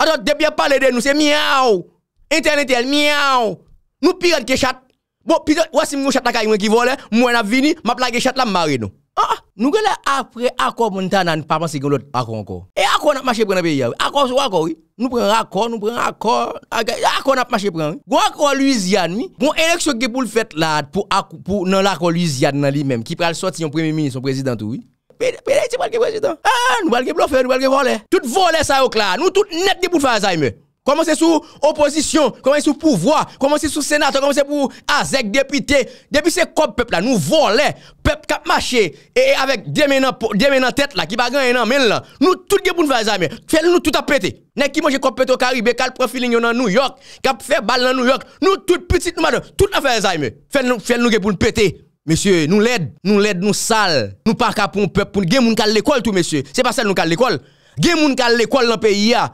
Adote, debye pale den nou se miaw, internetel miaw, nou pired ke chat, bo pide wase mwen chat lakay mwen ki vole, mwen ap vini, map lage chat la mare nou. Nou gwen la apre akor mwen tan nan, pa panse gen lout akor ankor. E akor nap mache prena pe ya wè, akor sou akor wè, nou prena akor, nou prena akor, akor nap mache prena wè. Gwa akor luisian mi, bon enekso ge pou l fèt la pou nan lakor luisian nan li menm, ki pral soti yon premi minis, yon prezident ou wè. Pédé, c'est président. Ah, nous allons bluffer, nous allons voler. Tout voler ça au clair. Nous tout net de pour faire ça, Comment c'est sous opposition, comment c'est sous pouvoir, comment c'est sous sénateur, comment c'est pour Azek député. Depuis ce quoi peuple là, nous voler peuple qui marché, et avec deux mains tête là, qui va gagner en main là. Nous tout qui monde faire ça, mais nous tout à péter. Nèg qui mange copé au Caribe, cal profil dans New York, qui a fait balle dans New York, nous tout petit, nous madame, tout à faire à mais fais nous, fais nous pour péter. Mesye, nou led, nou led, nou sal. Nou parka pou mpèp pou mpèp. Gen moun kal l'ekol tou, mesye. Se pa sel nou kal l'ekol. Gen moun kal l'ekol nan peyi ya.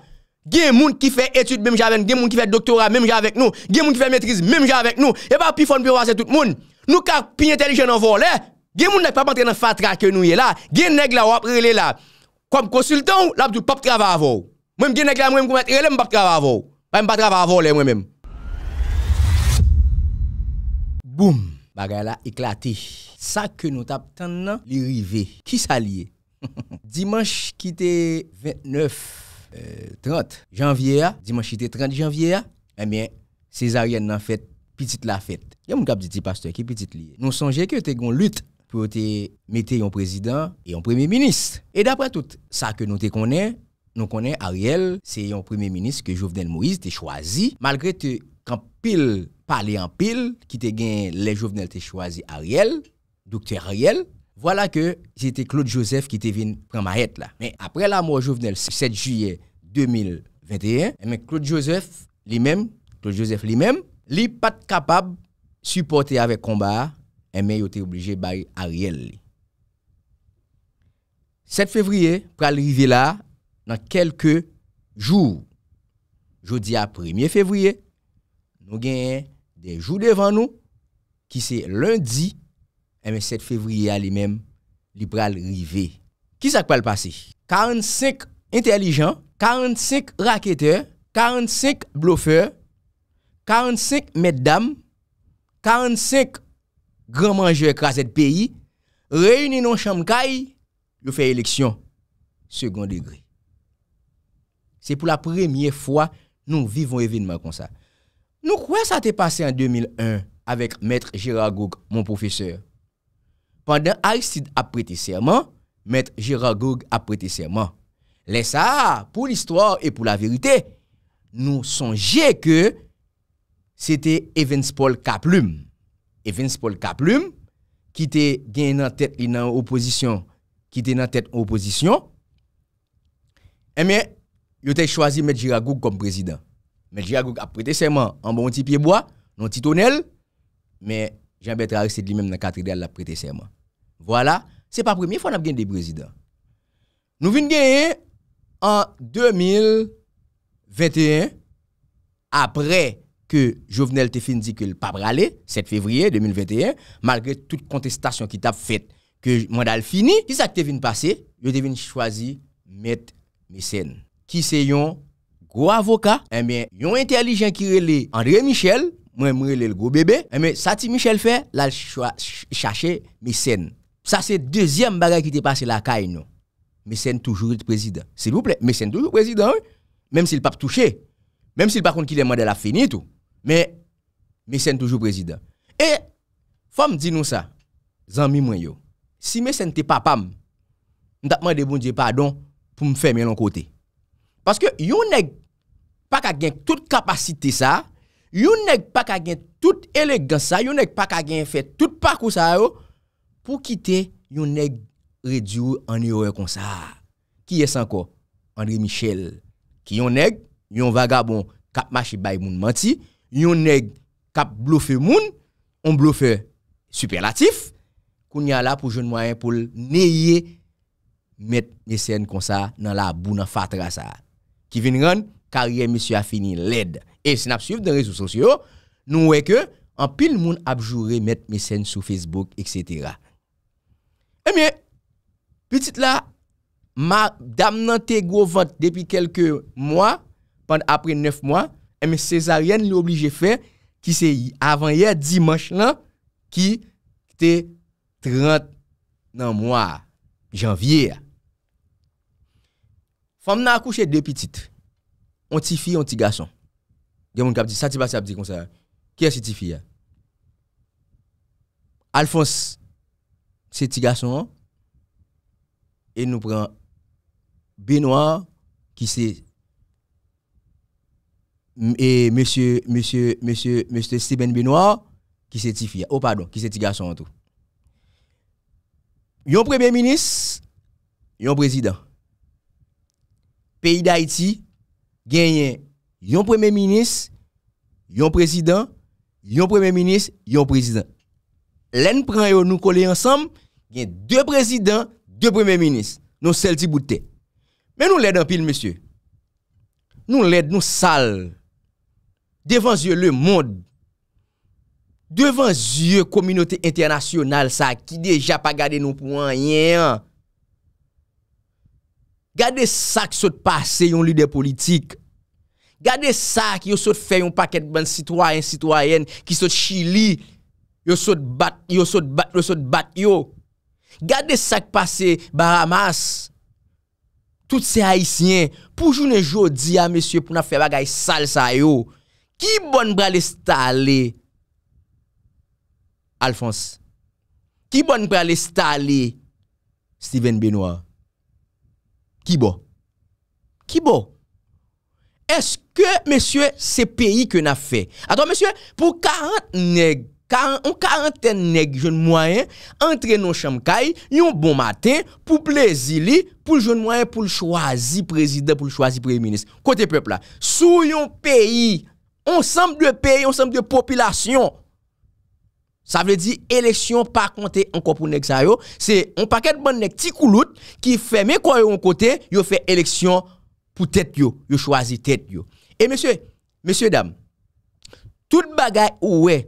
Gen moun ki fè etude mèm javèn. Gen moun ki fè doktora mèm javèn nou. Gen moun ki fè metriz mèm javèn nou. E pa pi fon pi wazè tout moun. Nou kal pi netelijen nan volè. Gen moun nek pa pantren nan fatra ke nou ye la. Gen neg la wap rele la. Kwa m konsultan ou, labdou pap trav avol. Mwen gen neg la mwen koumèt, rele m pap trav avol. Mwen Bagay la eklate. Sa ke nou tap tan nan li rive. Ki sa liye? Dimanche ki te 29, 30 janvye ya. Dimanche ki te 30 janvye ya. Mwen, eh sezaryen nan fet, pitit la fet. Yon mou kap di ti pastor ki pitit liye. Nou sonje ke te gon lut pou te mette yon prezident e yon premier ministre. E dapre tout, sa ke nou te konen, nou konen ariel, se yon premier ministre ke Jovden Moise te chwazi. Malgre te kampil... pa li an pil, ki te gen le jovenel te chwazi Ariel, dokte Ariel, wala ke zi te Claude Joseph ki te vin pran ma et la. Men apre la mou jovenel 7 juye 2021, men Claude Joseph li men, Claude Joseph li men, li pat kapab supporte avek komba, men eh yo te oblije bay Ariel li. 7 fevriye, pral rive la, nan kelke jou. Jodi apremye fevriye, nou gen... Dejou devan nou, ki se lundi, eme 7 fevriye alimem, liberal rive. Ki sak pal pase? 45 intelijan, 45 raketeur, 45 blofeur, 45 meddam, 45 granmanje ekra zet peyi, reyouni nou chanm kay, nou fey eleksyon, seconde gre. Se pou la premye fwa, nou vivon evinman kon sa. Nou kwa sa te pase an 2001 avèk Mètre Gérard Goug, mon professeur? Pandan Aristide apreté serman, Mètre Gérard Goug apreté serman. Lè sa, pou l'histoire et pou la vérité, nou sonjè ke se te Evans Paul Kaplum. Evans Paul Kaplum ki te gen nan tèt li nan oposisyon, ki te nan tèt oposisyon, emè, yo te chwazi Mètre Gérard Goug kom prezident. Mais Diago a prêté serment en bon petit pied bois, non petit tonnel, mais Jean Bertrand c'est lui-même dans la cathédrale l'a prêté serment. Voilà, n'est pas la première fois qu'on a gagné des présidents. Nous venons gagner en 2021 après que Jovenel te dit qu'il le pas le 7 février 2021, malgré toute contestation qui t'a faite que mandat fini, qui ce qui t'est passé passer? Je devine choisi choisir mettre Mécène. Qui c'est Gro avoka, e eh mi yon entelijen ki rele André Michel, mwen mrele l gro bebe, e eh mi sa ti Michel fè, lal chache Misen. Sa se dezyem bagay ki te pase la kay nou. Misen toujou rete prezident. Se louple, Misen toujou prezident ou, menm si l pap touche, menm si l pa kont ki le model non? a fini tou, men, Misen toujou prezident. E, fòm di nou sa, zanmi mwen yo, si Misen te papam, mdatman de bon di pardon, pou mfèm yon kote. Paske yon neg, pas qu'à gagner toute capacité ça, yon nèg pas qu'à gagner toute élégance ça, yon nèg pas qu'à gagner fait tout parcours ça pour quitter yon nèg réduit en héros comme ça. Qui est encore André Michel qui yon nèg, yon vagabond kap machi bay moun menti, yon nèg kap bluffer moun, on bluffer superlatif qu'on y a là pour jeune moyen pour nayer mettre des scènes comme ça dans la boue dans fatra ça qui vient rendre karye misyo a fini led e snap suiv den rezo sosyo nou weke an pil moun abjure met mesen sou Facebook, etc. E eh miye, pitit la, ma dam nan te gwo vant depi kelke mwa, pand apre nef mwa, e miye seza rien li oblije fe ki se avan ye di manch lan ki te 30 nan mwa janvye. Fom nan akouche de pitit, On ti fi, on ti gason. Gè moun kap di, sa ti basi ap di konser. Kè se ti fi ya? Alphonse se ti gason et nou pran Benoit ki se et mèche mèche, mèche, mèche, mèche Stéphane Benoit ki se ti fi ya. Oh pardon, ki se ti gason an tou. Yon premier ministre yon président peyi d'Haïti gen yen yon premè minis, yon prezidant, yon premè minis, yon prezidant. Len pran yo nou kole ansam, gen dè prezidant, dè premè minis, nou sel ti boutè. Men nou led an pil, mesye. Nou led nou sal, devan zye le moun, devan zye kominote internasyonal sa ki deja pa gade nou pou an, yen an. Gade sa ki sot pase yon lider politik Gade sa ki yo sot fe yon paket Ban sitwayen sitwayen Ki sot chili Yo sot bat yo Gade sa ki pase Baramas Tout se haisyen Poujounen jodi ya mesye pou na fe bagay sal sa yo Ki bon brale stale Alphonse Ki bon brale stale Steven Benoit Ki bo? Ki bo? Eske, mesye, se peyi ke na fe? Aton, mesye, pou 40 neg, 40, ou 40 neg jenmoyen, entre nou chamkay, yon bon maten, pou plezili, pou jenmoyen pou l'choazi prezident, pou l'choazi preziminist. Kote pepla, sou yon peyi, onsem de peyi, onsem de popilasyon, Sa vle di, eleksyon pa konte anko pou nek sa yo. Se, an paket ban nek ti koulout, ki feme kwa yo an kote, yo fe eleksyon pou tet yo, yo chwazi tet yo. E, mese, mese dam, tout bagay ouwe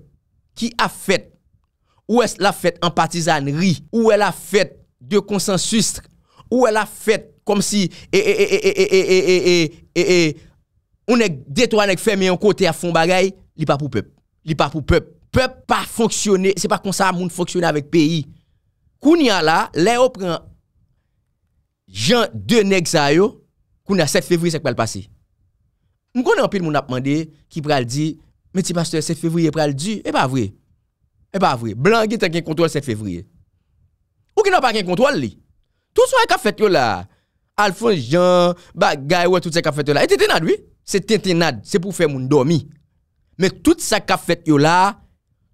ki a fet, ou es la fet an patizanri, ou el a fet de konsensustre, ou el a fet kom si, e, e, e, e, e, e, e, e, e, e, ou nek detwa nek feme an kote a fon bagay, li pa pou pep, li pa pou pep. Pèp pa fonksyonè, se pa konsan moun fonksyonè avèk peyi. Koun ya la, le yo pran, jan 2 neg sa yo, koun ya 7 fevri se kwa l'pasi. Mkoun anpil moun apmande, ki pral di, meti paste 7 fevri e pral di, eh, e eh, pa vre. E pa vre. Blan ki te gen kontrol 7 fevri e. Ou ki nou pa gen kontrol li. Tout sa yon kafet yo la, alfon jan, bagay wè tout sa kafet yo la, e tentenad wè, se tentenad, se pou fè moun domi. Me tout sa kafet yo la,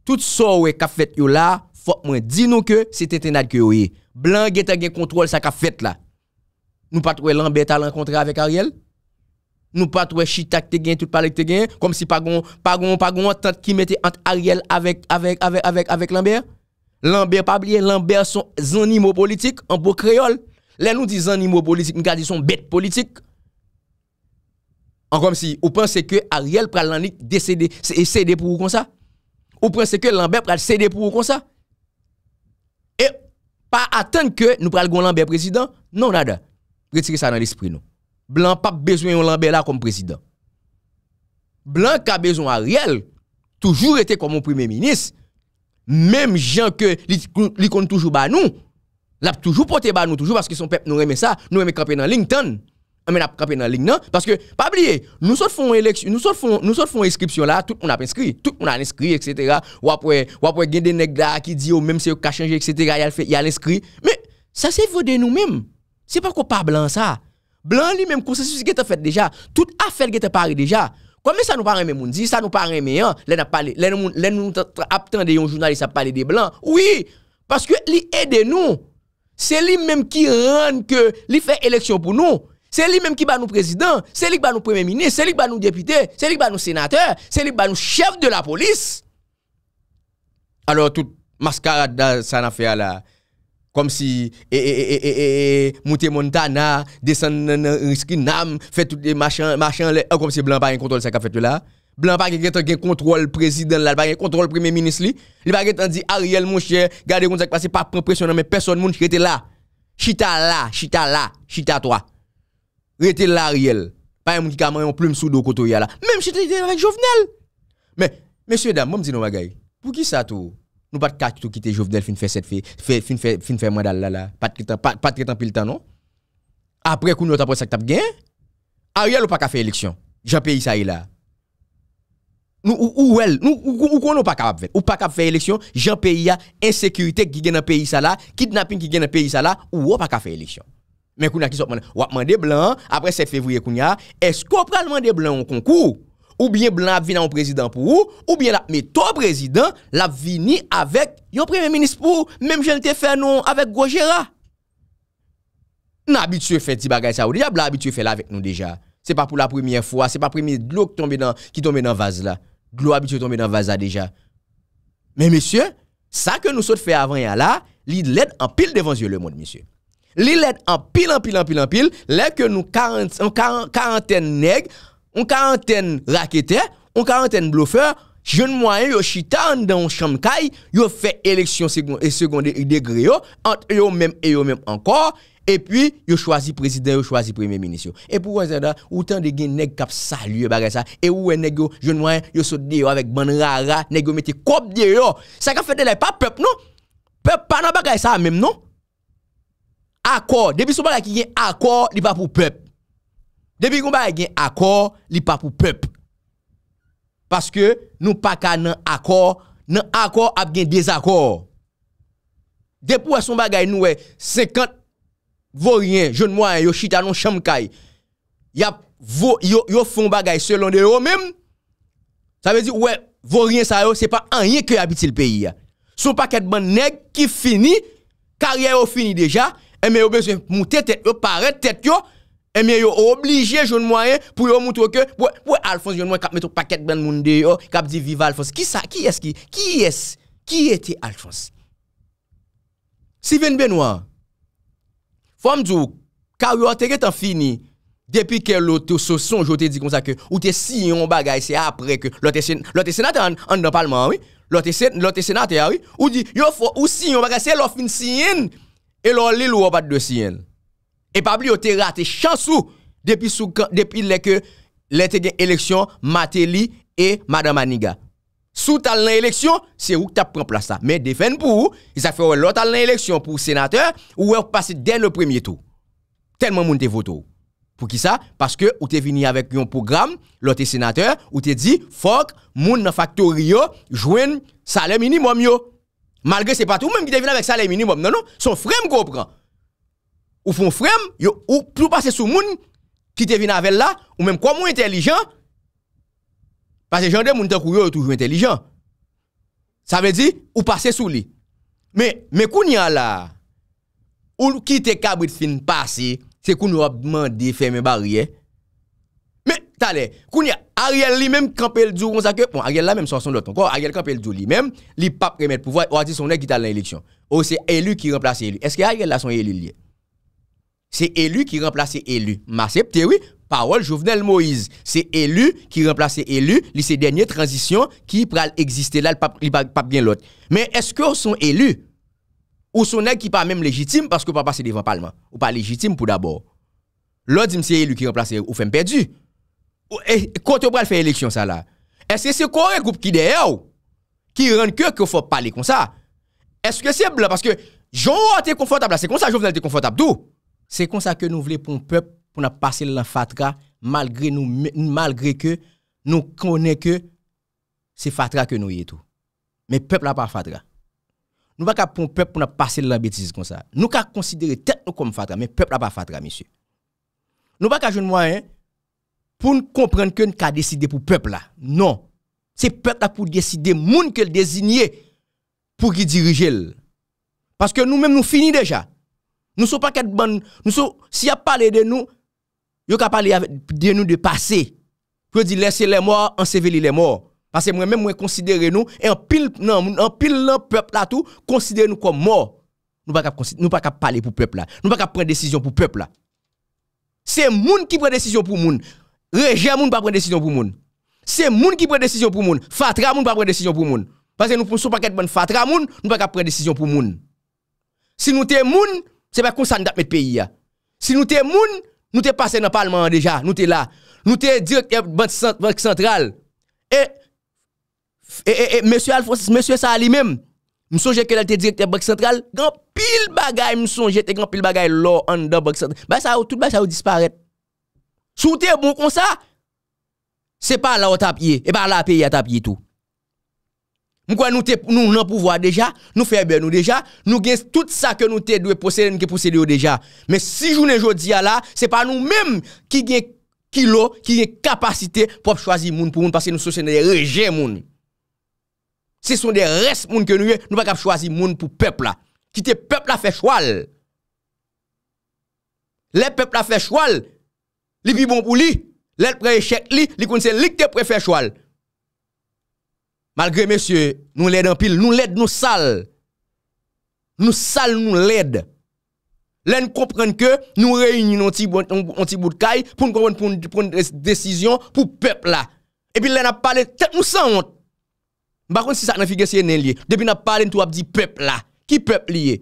Tout so wey kafet yo la, fok mwen di nou ke, se te tenad ke yo ye. Blan geta gen kontrol sa kafet la. Nou patwe Lambert a lankontre avek Ariel? Nou patwe shitak te gen, tout palek te gen, kom si pagon, pagon, pagon, tante ki mette ant Ariel avek, avek, avek, avek Lambert? Lambert pa blye, Lambert son zanimo politik, an pou kreol. Le nou di zanimo politik, nou ka di son bet politik. An kom si, ou pan se ke Ariel pral lalik desede, esede e pou ou kon sa? Ou pren seke lanbe pral sede pou ou kon sa? E pa aten ke nou pral goun lanbe prezident, nou nan da, pritire sa nan l'esprit nou. Blan pape bezwen yon lanbe la kom prezident. Blan ka bezwen a riel, toujou ete kon mon prime minis, menm jen ke li kon toujou ba nou, la pou toujou pote ba nou, toujou paske son pep nou reme sa, nou reme kampenant Linton. Ah, dans ligne non parce que pas oublier nous sommes font élection nous sommes font nous inscription là tout le monde a inscrit tout le monde a inscrit etc. ou après ou après a des gens qui dit oh, même si vous a changé etc. il y a l'inscrit mais ça c'est vous de nous-mêmes c'est pas qu'on pas blanc ça blanc lui même ce qui est fait déjà a affaire qui est parlé déjà Comment ça nous paraît même dit ça nous paraît mais hein les n'a parlé les nous les nous un journaliste à parler des blancs oui parce que lui aide nous c'est lui même qui rend que fait élection pour nous c'est lui-même qui va nous président, c'est lui qui bat nous premier ministre, c'est lui qui bat nous député, c'est lui qui bat nous sénateur, c'est lui qui bat nous chef de la police. Alors toute mascarade ça n'a fait là comme si et, et, et, monte Montana descendre risque nam fait tout des machins machins oh, comme si blanc pas un contrôle ça qu'a fait là blanc pas un contrôle président là pas un contrôle premier ministre li il pas dit Ariel mon cher gardez comme ça passé pas prendre pression mais personne monde qui était là chita là chita là chita toi rete la Ariel, pa yon moun ki ka man yon ploum sou do koto ya la, menm chete rete jovenel. Men, men sè dam, moun mzi nou magay, pou ki sa tou? Nou pat kat kite jovenel fin fe set fe, fin fe mwen dal la la, pat kiten pil tan non? Apre koun nou tapon sak tap gen, Ariel ou pa ka fe eleksyon, Jean-Pierre Isayi la. Nou ou el, nou kon nou pa kapap vel, ou pa ka fe eleksyon, Jean-Pierre ya, ensekurite ki gen a peyi sa la, kidnapping ki gen a peyi sa la, ou ou pa ka fe eleksyon. Men kou na ki sa wapman de blan, apre 7 fevriye kou na, esko pralman de blan yon konkou? Ou bien blan ap vina yon prezident pou ou? Ou bien la? Men tou prezident l ap vini avek yon premye menis pou ou? Mem jen te fe nou avek Gojera? Nan abitue fe ti bagay sa ou? Deja blan abitue fe la vek nou deja. Se pa pou la premye fwa, se pa premye glou ki tombe nan vaz la. Glou abitue tombe nan vaz la deja. Men mesye, sa ke nou sot fe avan yon la, li led an pil devan zyo le moun mesye. Li let anpil anpil anpil anpil, lèk yo nou karenten neg, ou karenten rakete, ou karenten blofeur, jen mwayen yo chitan dan yon chamkay, yo fè eleksyon sekonde yon degre yo, ant yo mèm e yo mèm ankor, e pi yo chwazi prezident, yo chwazi premiè minisyon. E pou wè zè da, ou tan de gen neg kap salye bagay sa, e wè neg yo jen mwayen yo sote de yo avèk ban rara, neg yo meti kop de yo, sa ka fète lè pa pep nou, pep pa nan bagay sa mèm nou, Akor, debi souman la ki gen akor, li pa pou pep. Debi kouman la gen akor, li pa pou pep. Paske nou pa ka nan akor, nan akor ap gen dezakor. Depi wè son bagay nou wè, sekant vò riyen, joun mwa yon, yon chita non chanm kaj. Yap, yon fon bagay selon de yon mèm. Sa mè di wè, vò riyen sa yon, se pa an yon ke yabiti l peyi ya. Souman pa ketman neg ki fini, karyè yon fini deja. Eme eh, yo bezwe, moutè tèt yo, pare tèt yo, eme eh, yo oblijè jounmoyen pou yo moutouke, wè Alphonse jounmoyen kap metou pakèt ben moun de yo, kap di viva Alphonse. Ki sa, ki eski, ki es, ki eti Alphonse? Sivène Benoit, fòm djou, kaw yo atèkè tan fini, depi ke lò te sou sonj, yo te di kon sa ke, ou te siyon bagay se apre ke, lò te senate an nan palman, lò te senate a, ou siyon bagay se lò fin siyon, E lor li lou wapat dosyen. E pabli yo te rate chansou depi leke lete gen eleksyon Mateli e Madame Aniga. Sou talen an eleksyon, se wou tap pran plasta. Me defen pou wou, isak fè wè lor talen an eleksyon pou senatèr, wèw pase den le premye tou. Tenman moun te votou. Pou ki sa? Paske ou te vini avèk yon program, lor te senatèr, ou te di, fok moun nan faktor yo, jwen salè mini moum yo. Malgre se pati, ou menm ki te vina vek sa le minimum nanon, son frem ko pran. Ou fon frem, ou pou pase sou moun ki te vina vek la, ou menm kwa moun intelijan. Pase jan de moun ten kou yo yo toujou intelijan. Sa ve di, ou pase sou li. Me, me kou nyan la, ou ki te kabwit fin pase, se kou nou ap mandi feme barye. Salè, koun ya Ariel li mèm kampèl djou ronsakèp, bon Ariel la mèm son son lot, ankon Ariel kampèl djou li mèm, li pap remèd pou vwa ou a di son ek gita lan l'eleksyon. Ou se elu ki remplase elu, eske Ariel la son elu li? Se elu ki remplase elu, maseb tewi, parol jouvnel Moïse. Se elu ki remplase elu, li se denye transisyon ki pral eksiste la, li pap gen lot. Men eske ou son elu, ou son ek ki pa mèm lejitim, paske ou pa pase devan palman, ou pa lejitim pou dabor. Lò di mse elu ki remplase elu, ou fèm perdu. E kote bra l fè eleksyon sa la. E se se kore goup ki de e ou. Ki ren kè ke ou fò pali kon sa. E se se blan. Paske joun an te konfortab la. Se kon sa joun an te konfortab. Dou. Se kon sa ke nou vle pou m pep. Pou nan pase l la fatra. Malgre nou. Malgre ke. Nou kone ke. Se fatra ke nou yé tou. Men pep la pa fatra. Nou baka pou m pep. Pou nan pase l la betise kon sa. Nou ka konsidere tet nou kom fatra. Men pep la pa fatra misi. Nou baka joun mwa yé. pour comprendre que nous avons décidé pour le peuple Non. C'est le peuple là pour décider, monde le désigné pour qui dirige. Parce que nous-mêmes, nous finissons déjà. Nous ne sommes pas qu'à Nous sommes, si a parlé de nous, yo pas parler de nous de passé. Pour dire laissez les morts, ensevelir les morts. Parce que moi-même, moi considère nous, et en pile, non, en pile, le peuple là tout, considère nous comme morts. Nous ne pas parler pour le peuple là. Nous ne pas prendre décision pour le peuple là. C'est le monde qui prend décision pour le monde. Reje moun pa pren desisyon pou moun. Se moun ki pren desisyon pou moun, fatra moun pa pren desisyon pou moun. Pase nou sou paket bon fatra moun, nou pa ka pren desisyon pou moun. Si nou te moun, se pa konsan dat met peyi ya. Si nou te moun, nou te pase nan palman deja, nou te la. Nou te direkte eh, banke sentral. E, e, e, e, monsye Alphonses, monsye sa li mem. Msonje ke lal te direkte banke sentral, nan pil bagay msonje te, nan pil bagay lor an dan banke sentral. Bay sa ou, tout bay sa ou disparet. Sou te bon kon sa, se pa la ou tap ye, e pa la peye tap ye tou. Mwen kwa nou te, nou nan pouvoa deja, nou febe nou deja, nou gen tout sa ke nou te dwe posede, nou ke posede ou deja. Men si jounen joun diya la, se pa nou menm ki gen kilo, ki gen kapasite pou ap chwazi moun pou moun, pasi nou sosyen de reje moun. Se son de res moun ke nou ye, nou pa kap chwazi moun pou pepl la. Ki te pepl la fe chwal. Le pepl la fe chwal, Li bi bon pou li, lèl preye chèk li, li kon se lik te prefè choual. Malgré mèsyè, nou lèd an pil, nou lèd nou sal. Nou sal, nou lèd. Lèl kon pren kè, nou reyn yon ti bout kèy, pou nou kon pren desisyon pou pèp la. Epi lèl ap pale, tèk nou san ont. Bakon si sa nan figè si yon nen liye. Depi lèl ap pale, nou tou ap di pèp la. Ki pèp liye?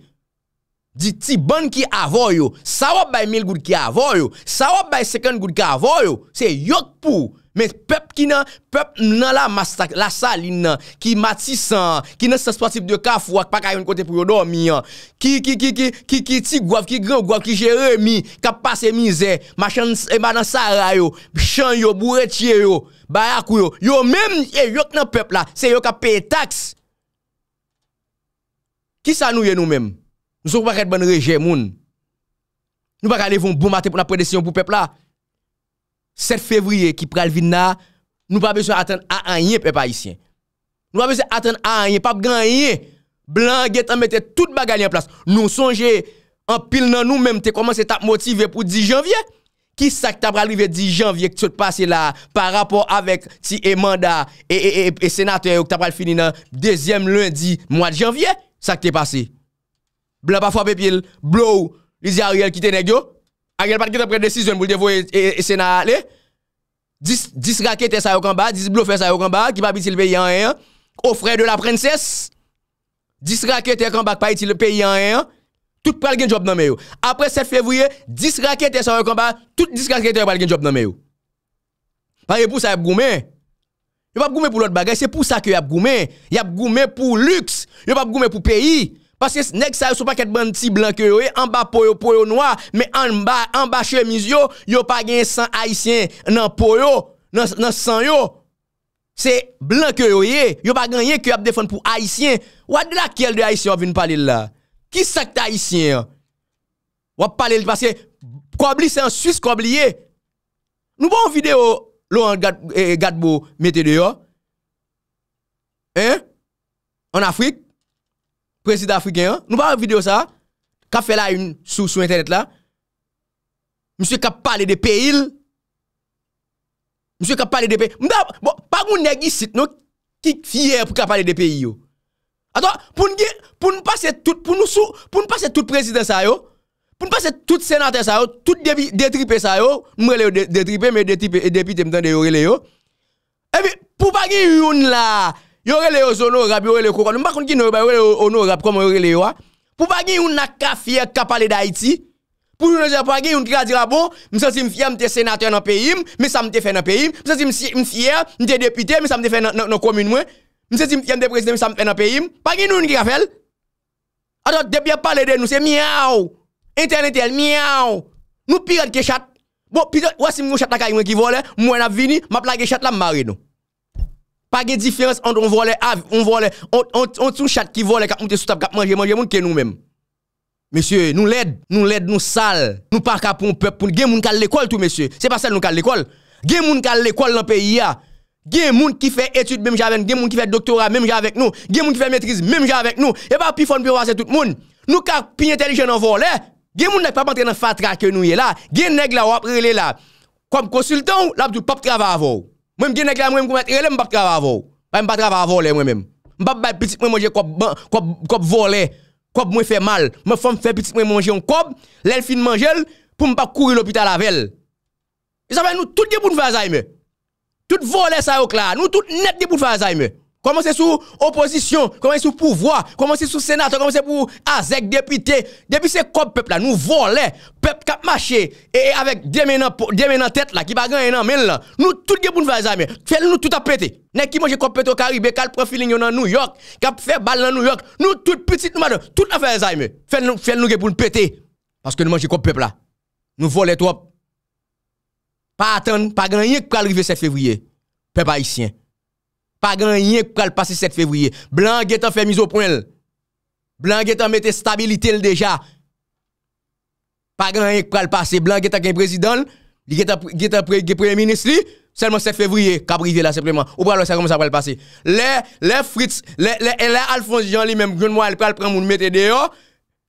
Di ti ban ki avor yo, sa wap bay mil gud ki avor yo, sa wap bay seken gud ki avor yo, se yok pou. Men pep ki nan, pep nan la masak, la salin nan, ki matisan, ki nan saswatif deyo ka fwak, pakayon kote pou yo domi yan. Ki, ki, ki, ki, ki, ki, ki, ti gwav, ki gran gwav, ki jere mi, ka pase mi ze, ma chan, emanan saray yo, chan yo, muretye yo, bayakou yo. Yo men, e yok nan pep la, se yok a pey taks. Ki sa nouye nou menm? Nou sa pou pa kèd ban rejè moun. Nou pa kèd alè voun boum atè pou nan prè desiyon pou pep la. 7 fevriye ki pral vid nan, nou pa besè atèn a an yè pep a isyen. Nou pa besè atèn a an yè, pap gan yè, blan gèt an metè tout bagali an plas. Nou sonjè, an pil nan nou mèm te koman se tap motive pou 10 janvye. Ki sa ki tap pral rivè 10 janvye ki sot pase la par rapport avèk ti emanda e senatè ou ki tap pral fini nan 2e lundi mwad janvye, sa ki te pase? Bla pa fwa pepil, blo ou li zi a riyel ki te negyo. A riyel pati ki te prez desizyon mou l de vo e sena ale. Dis rakete sa yo kamba, dis blo fe sa yo kamba, ki pa bitil ve yon en. O frey de la prenses. Dis rakete yo kamba ki pa itil pe yon en. Tout pral gen job nan me yo. Apre 7 fevriye, dis rakete sa yo kamba, tout dis rakete yo pral gen job nan me yo. Pari pou sa ap goumen. Yo ap goumen pou lot bagay, se pou sa ki yo ap goumen. Yo ap goumen pou lux, yo ap goumen pou peyi. Paske neg sa yo sou pa ket ban ti blan ke yo ye, an ba po yo, po yo noa, me an ba, an ba che miz yo, yo pa gen yon san Haitien nan po yo, nan san yo. Se blan ke yo ye, yo pa gen yon ki ap defon pou Haitien. Ouad la kel de Haitien ou vin palil la? Ki sak ta Haitien yo? Ouap palil, paske kouabli se an Suisse kouabli ye. Nou bon vide yo, loun eh, Gadbo mette de yo? Hein? An Afrik? président africain, hein? nous pas une vidéo ça, qu'a fait là une sous sur internet là. Monsieur qui parle de pays. Monsieur qui parle de pays. Bon, pas qu'on nèg ici non qui fier pour parler de pays Attends, pour nous pour passer tout pour nous sous pour nous passer tout président ça yo. Pour nous passer tout sénateur ça yo, tout détripé ça yo, nous relé détripé mais et député me tande yo Et puis eh pour pas une là Yore le yo zonor rap, yore le koron, mbakoun ki nori baye yore le honor rap koman yore le yo a. Pou bagi yon na ka fye kapale da iti? Pou bagi yon ki ka dira bo, mse si mfye mte senatoy nan peyim, mse sa mte fye nan peyim, mse si mfye mte depite, mse sa mte fye nan komin mwen, mse si mfye mte prezident mse sa mte fye nan peyim, bagi yon ki ka fel? Atot, debye pale den nou se miaw, internetel miaw, nou pi rad ke chat, bo pi zon, wase mwen chat la kayen mwen ki vo le, mwen ap vini, map la ge chat la mbari nou. Pa gen diferense antre on vole av, on vole, antre sou chat ki vole kap moun te sotap kap manje, manje moun ke nou men. Monsye, nou led, nou led, nou sal, nou parka pou moun pep, pou moun, gen moun kal l'ekol tou monsye, se pa sel nou kal l'ekol. Gen moun kal l'ekol lan peyi ya, gen moun ki fe etude menm javèn, gen moun ki fe doktora menm javèn nou, gen moun ki fe metriz menm javèn nou, e pa pi fon pi roase tout moun. Nou kap pi entelijen nan vole, gen moun nek pa mantre nan fatra ke nou ye la, gen neg la wap re le la. Kom konsultan ou, la pou tou pap travav ou. Mwen mwen mwen mwen mwen mwen mwen mwen mwen, elè mwen batravan vo, batravan vo lè mwen mwen. Mwen batravan petite mwen mwen jè kob, kob vo lè, kob mwen fè mal. Mwen fèm fèm petite mwen mwen jè yon kob, lèl fin manjèl pou mwen bak kouri lopita la vel. Yon e sa fèm nou tout de pou nou fèm zay mè. Tout vo lè sa yo klan, nou tout net de pou nou fèm zay mè. Koman se sou oposisyon, koman se sou pouvoi, koman se sou senato, koman se pou azek depite. Depite se kop pep la, nou vole, pep kap mache, e avek deme nan tet la, ki bagan enan men la. Nou tout ge pou nou veza me, fel nou tout apete. Ne ki manje kop peto karibe, kal profil inyo nan New York, kap fe bal nan New York, nou tout petit nou madon, tout la veza me. Fel nou ge pou nou pete, paske nou manje kop pep la, nou vole trop. Pa atan, pa gan yon ki pa alrive se fevriye, pep a isyen. Pa gen yen kou pral pase 7 fevriye. Blan gen ta fe miso pren l. Blan gen ta mette stabilite l deja. Pa gen yen kou pral pase. Blan gen ta gen prezidane. Gen ta preye menis li. Selman 7 fevriye. Kabrive la 7 fevriye. Ou pral wè se komos ap pral pase. Le Fritz. Le Alfonso Jean li menm. Gen mwa el pral pren moun mette deyo.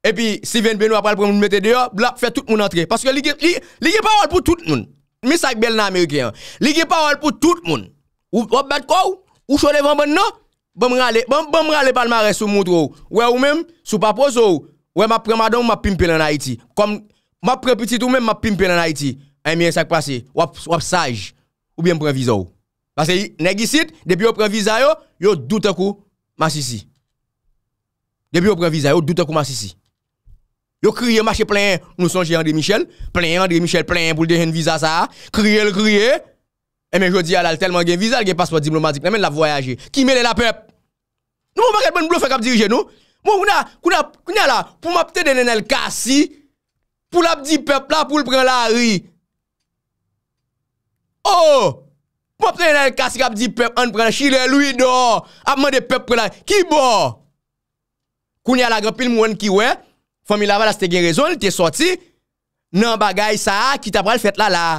E pi Sivène Benoit pral pren moun mette deyo. Blan fe tout moun entre. Paske li gen parol pou tout moun. Misak bel nan Amerikean. Li gen parol pou tout moun. Ou bat kou? Ou chou devant bon non? Bon m'rale, bon bon m'rale palmarès sous moutro. Ouais ou même sou papozo. ou. m'a prend madame m'a pimpe en Haïti. Comme m'a prend petit ou même m'a pimpe en Haïti. Eh bien ça passe, ou ap sage ou bien prend Parce que negisit, depuis on prend yo, yo doute kou ma ici. Depuis on prend visa yo doute kou coup ici. Yo crié marché plein, nous songe André Michel, plein André Michel plein pour le visa ça. crié le crié. E eh, men jodi alal telman gen vizal gen paspo diplomatik nan men la voyaje. Ki mele la pep. Nou mwen baket bon blou fèk ap dirije nou. Mwen kouna, kouna, kouna la, pou mwen pte dene nel kasi, pou la pdi pep la pou l pren la ri. Oh, pou mwen pte dene nel kasi kap di pep an pren la, chile luy do, ap mwen de pep pren la ri. Ki bo, kouna la gropil mwen ki we, fòm il aval as te gen rezon, li te soti, nan bagay sa, ki ta pral fèt la la.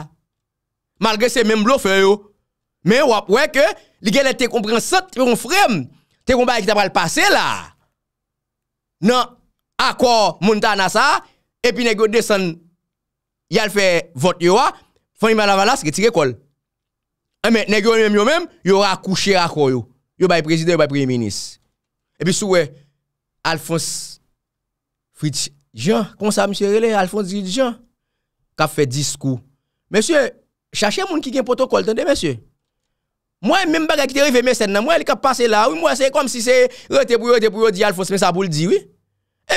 Malgre se menm lo fe yo. Men wap weke, li gen lè te komprensat te kon frem. Te kon baye ki ta pral pase la. Nan, akor moun ta nasa epi negyo desan yal fe vot yo wa fon ime la valaske, tire kol. Emen, eh, negyo menm yo menm, yo akou che akor yo. Yo baye prezident, yo baye preminis. Epi sou we eh, Alphonse Fridjian. Koun sa msè relè Alphonse Fridjian. Ka fe diskou. Mè sè Chache moun ki gen potokol, tende mè sè? Mwen mè mbaga ki te rive mè sè nan, mwen lè kap pase la, mwen sè kom si se rete pou yo, rete pou yo di al fos mè sa boul di, wè?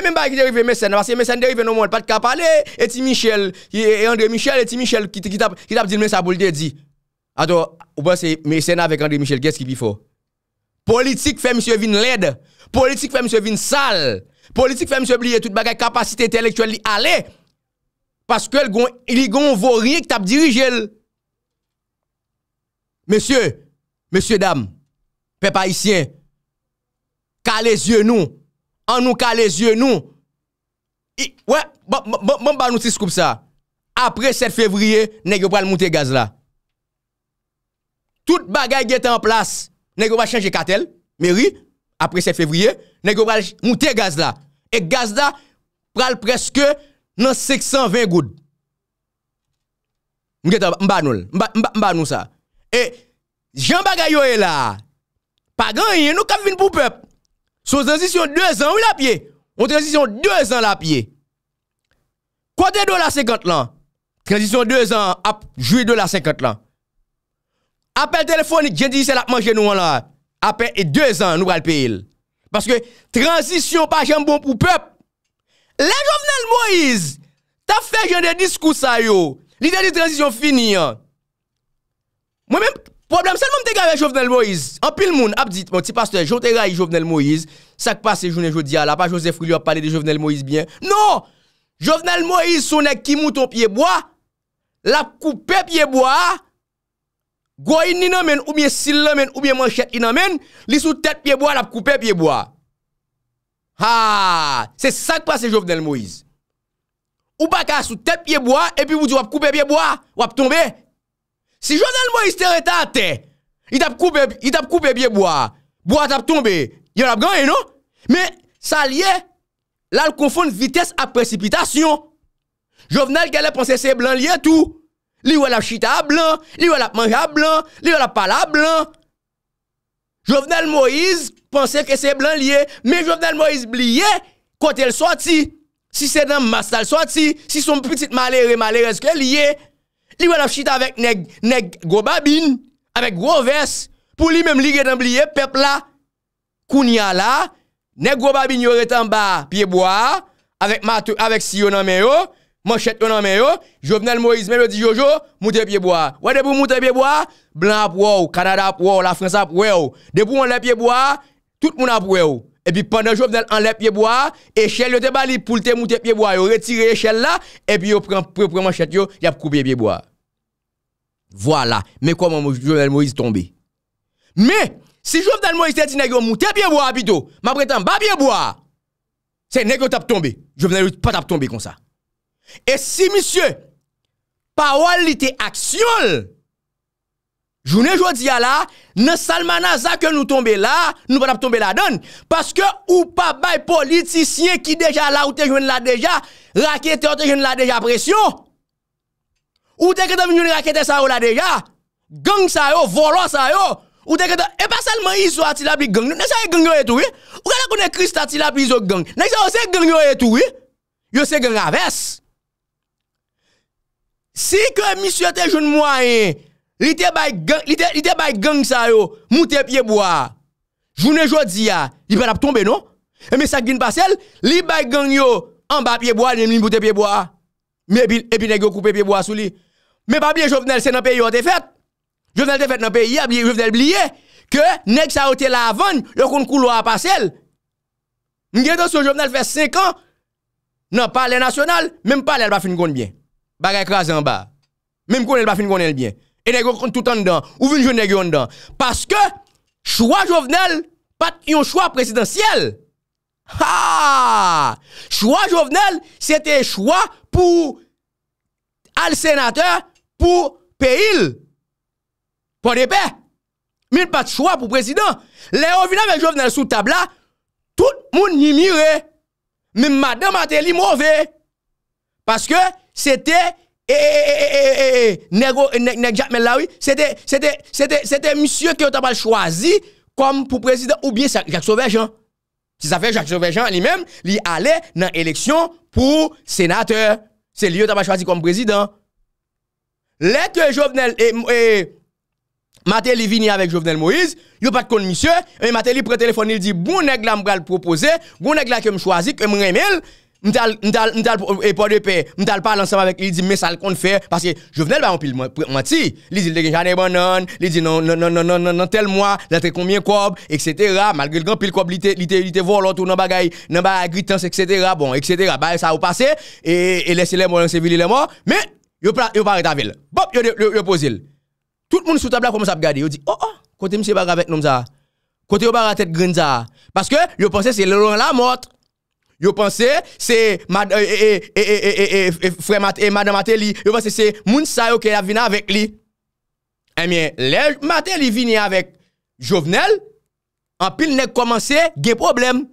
Mwen mbaga ki te rive mè sè nan, mwen sè mè sè derive nou moun, pati kap ale, eti Michel, eti André Michel, eti Michel ki tap di mè sa boul di, eti di. Ato, ou ba se mè sè nan avèk André Michel, kè s'ki li fò? Politik fè mè sè vin led, politik fè mè sè vin sal, politik fè mè sè bliye tout bagay kapasite entelektuel li ale, paske lè gon vò r Monsye, monsye dam, pe pa isyen, ka le zye nou, an nou ka le zye nou, wè, bon ban nou si skup sa, apre 7 fevriye, negyo pral moute gaz la. Tout bagay ge te an plas, negyo va chanje katel, meri, apre 7 fevriye, negyo pral moute gaz la. E gaz da pral preske nan 620 goud. Mwen ge te mban nou, mban nou sa. E, jan bagay yo e la, pa gan yon nou kap vin pou pep. Sou transisyon 2 an ou la piye? Ou transisyon 2 an la piye? Kwa de 2 la 50 lan? Transisyon 2 an ap, jwi 2 la 50 lan. Apel telefonik, jen di yon sel ap manje nou an la. Ape, e 2 an nou al peil. Paske, transisyon pa jan bon pou pep. Le jom nan l moiz, ta fe jen de diskousa yo. Li de di transisyon fini an. Mwen men, problem, sel mwen mte gavè Jovenel Moïse. Anpil moun, ap dit, mwen bon, ti paste, jote gavè Jovenel Moïse, sak pase jounen jodi ala, pa Josef Rouli wap pale de Jovenel Moïse byen. Non, Jovenel Moïse sonè kimouton piyeboa, lap koupe piyeboa, goyin inamen, oumye silamen, oumye manchet inamen, li sou tèt piyeboa, lap koupe piyeboa. Ha, se sak pase Jovenel Moïse. Ou baka sou tèt piyeboa, e pi wap koupe piyeboa, wap tombe, Si Jovenel Moïse te reta a te, i tap koube, i tap koube biye boya, boya tap tombe, yon ap ganye, no? Me, sa liye, la l konfon vites ap precipitasyon. Jovenel ke ale panse se blan liye tout. Li wala ap chita a blan, li wala ap manja a blan, li wala ap pala a blan. Jovenel Moïse panse ke se blan liye, me Jovenel Moïse liye, kote l soti, si se nan mast al soti, si son petit male re male reske liye, Li wè n ap chita avèk neg go babin, avèk gro ves, pou li mèm li gè dèm liye pepla kounia la, neg go babin yo retan ba piyeboa, avèk si yo nanmen yo, manchet yo nanmen yo, Jovenel Moïse mèm yo di Jojo, moutè piyeboa. Wè depo moutè piyeboa, Blan ap wèw, Kanada ap wèw, la Fransa ap wèw. Depo moun lè piyeboa, tout moun ap wèw. Epi pwanda jow vnel anlep ye bo a, eshel yo te bali pou lte moutep ye bo a, yo retire eshel la, epi yo preman chet yo, yap koube ye bo a. Vwala, me kwa moun jow vnel Moïse tombe. Me, si jow vnel Moïse lè ti negyo moutep ye bo a apido, mabretan ba bie bo a, se negyo tap tombe, jow vnel moutep pa tap tombe kon sa. E si misye, pa wali te aksyon, Jounen jodi ya la, ne salman aza ke nou tombe la, nou ban ap tombe la don. Paske ou pa bay politisyen ki deja la, ou te jwen la deja, rakete ou te jwen la deja presyon. Ou te kredo min yon rakete sa ou la deja, gang sa yo, volo sa yo, ou te kredo, e pa salman izo ati la bi gang, ne sa yon e gang yo eto we, ou kala kone krist ati la bi izo gang, ne sa yo se gang yo eto we, yo se gang aves. Si ke misyo te jwen mwanyen, Li te bay gang sa yo, moutè pyeboa, jounè jòdzi ya, li pè la ptombe non? E mi sak bin pasel, li bay gang yo, an ba pyeboa, li mimi moutè pyeboa, mi epi negyo koupe pyeboa sou li. Mi babye jovenel se nan peyi yo te fet, jovenel te fet nan peyi ya, biye jovenel blye, ke neg sa ote la avon, yo kon kou lo a pasel. Mgen do so jovenel fè 5 an, nan pale nasyonal, mime pale al ba fin kon el bien, bagay kras an ba, mime kon el ba fin kon el bien. E negyon kon tout an dan. Ou vin joun negyon an dan. Paske choua jovenel pat yon choua presidensiyel. Ha! Choua jovenel, sete choua pou al senatèr pou peil. Pon depè. Min pat choua pou presidens. Le yon vin anvel jovenel sou tabla, tout moun yi mire. Min madèm atè li mouve. Paske sete, E, e, e, e, e, e, e, nek jak men lawi, sete msye ke yo tabal chwazi kom pou prezident ou biye Jacques Sauvagean. Si safe Jacques Sauvagean li mem, li ale nan eleksyon pou senater. Se li yo tabal chwazi kom prezident. Leke jovenel, e, eh, e, eh, e, e, ma tele vinye avek jovenel Moïse, yo pat kon msye, e ma tele pre telefon, il di, bon neg la m pral propose, bon neg la ke m chwazi, ke m remel, M tal pal ansanm avek, li di men sal kon te fe, paske jo venel ba an pil mwen ti, li di le genjane non, non, non, bon nan, li di nan tel mwen, la te konmye kob, etc. Malge le genjane pil kob li te vol an tou nan bagay, nan bagay agritans, etc. Bon, etc. Ba, sa w apase, e lesse le mwen se vil le mwen, men, yo pare tavel. Bop, yo pose el. Tout moun sou tabla koman sa ap gade, yo di, oh oh, kote mse baga vet nan msa, kote yo baga tet grenza, paske yo panse se loran la motre, Yo panse se madan mate li, yo panse se moun sayo ke la vina avèk li. Emyen, eh le mate li vini avèk jovenel, an pil nek komanse gen problem.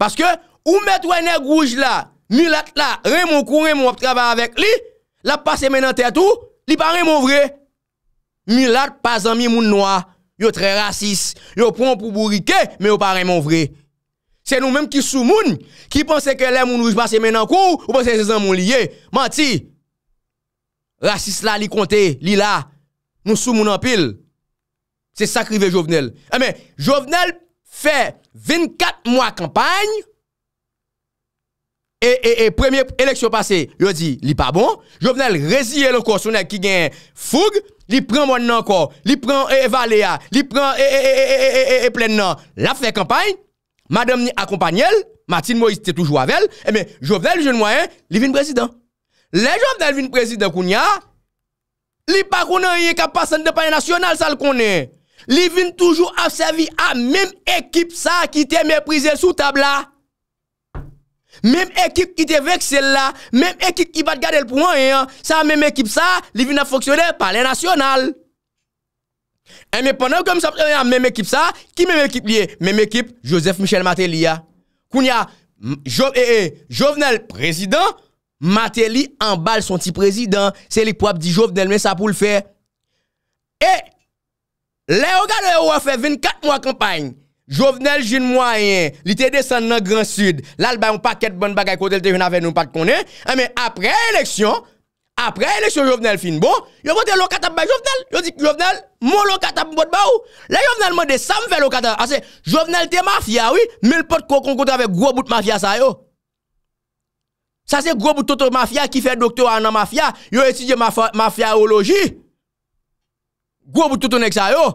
Paske ou met wè nek gouj la, mi lat la, remon kou, remon wap traba avèk li, la pase menan tè tou, li pa remon vre. Mi lat pazan mi moun noa, yo tre rasis, yo pon pou bourike, me yo pa remon vre. Se nou menm ki sou moun, ki ponsen ke lè moun ouj basen men an kou, ou ponsen se zan moun liye. Manti, rasis la li konte, li la, moun sou moun an pil. Se sakri ve Jovenel. E men, Jovenel fe 24 mwa kampany, e premier eleksyon pase, yo di li pa bon, Jovenel reziye lanko, sonen ki gen foug, li pren moun nanko, li pren e valia, li pren e e e e e e e plen nan la fe kampany, Madame ni akompanyel, Matin Moïse eh te toujou avèl, e men, jòvèl jèn mwen, li vin presidant. Le jòvèl vin presidant koun ya, li pa koun yon yon kapasen depan yon nasyonal sal kounen. Li vin toujou avservi a men ekip sa ki te me prizèl sou tab la. Men ekip ki te vek sel la, men ekip ki bat gade l pou mwen yon, sa men ekip sa, li vin ap foksyonè palen nasyonal. Mè mè ekip sa, ki mè mè ekip liye? Mè mè ekip Joseph Michel Mateli ya. Koun ya Jovenel prezident, Mateli anbal son ti prezident. Se li po ap di Jovenel mè sa pou l fè. E, lè yon gade yon wè fè 24 mwa kampagne. Jovenel jine mwa yen, li te desan nan Grand Sud. Lè l'bayon pa ket bon bagay kote l'te joun avè nou pa kounen. Mè apre eleksyon... apre lè se jovenel fin bo, yo vote lò kata bèk jovenel, yo dik jovenel, mò lò kata bèk bòt bè ou, lè jovenel mò ah, de sam fè lò kata, a se jovenel te mafya oui, mil pot kon kontra vèk gwo bout mafya sa yo, sa se gwo bout touton mafya ki fè doktor anan mafya, yo eti di mafya ologi, gwo bout touton ek sa yo,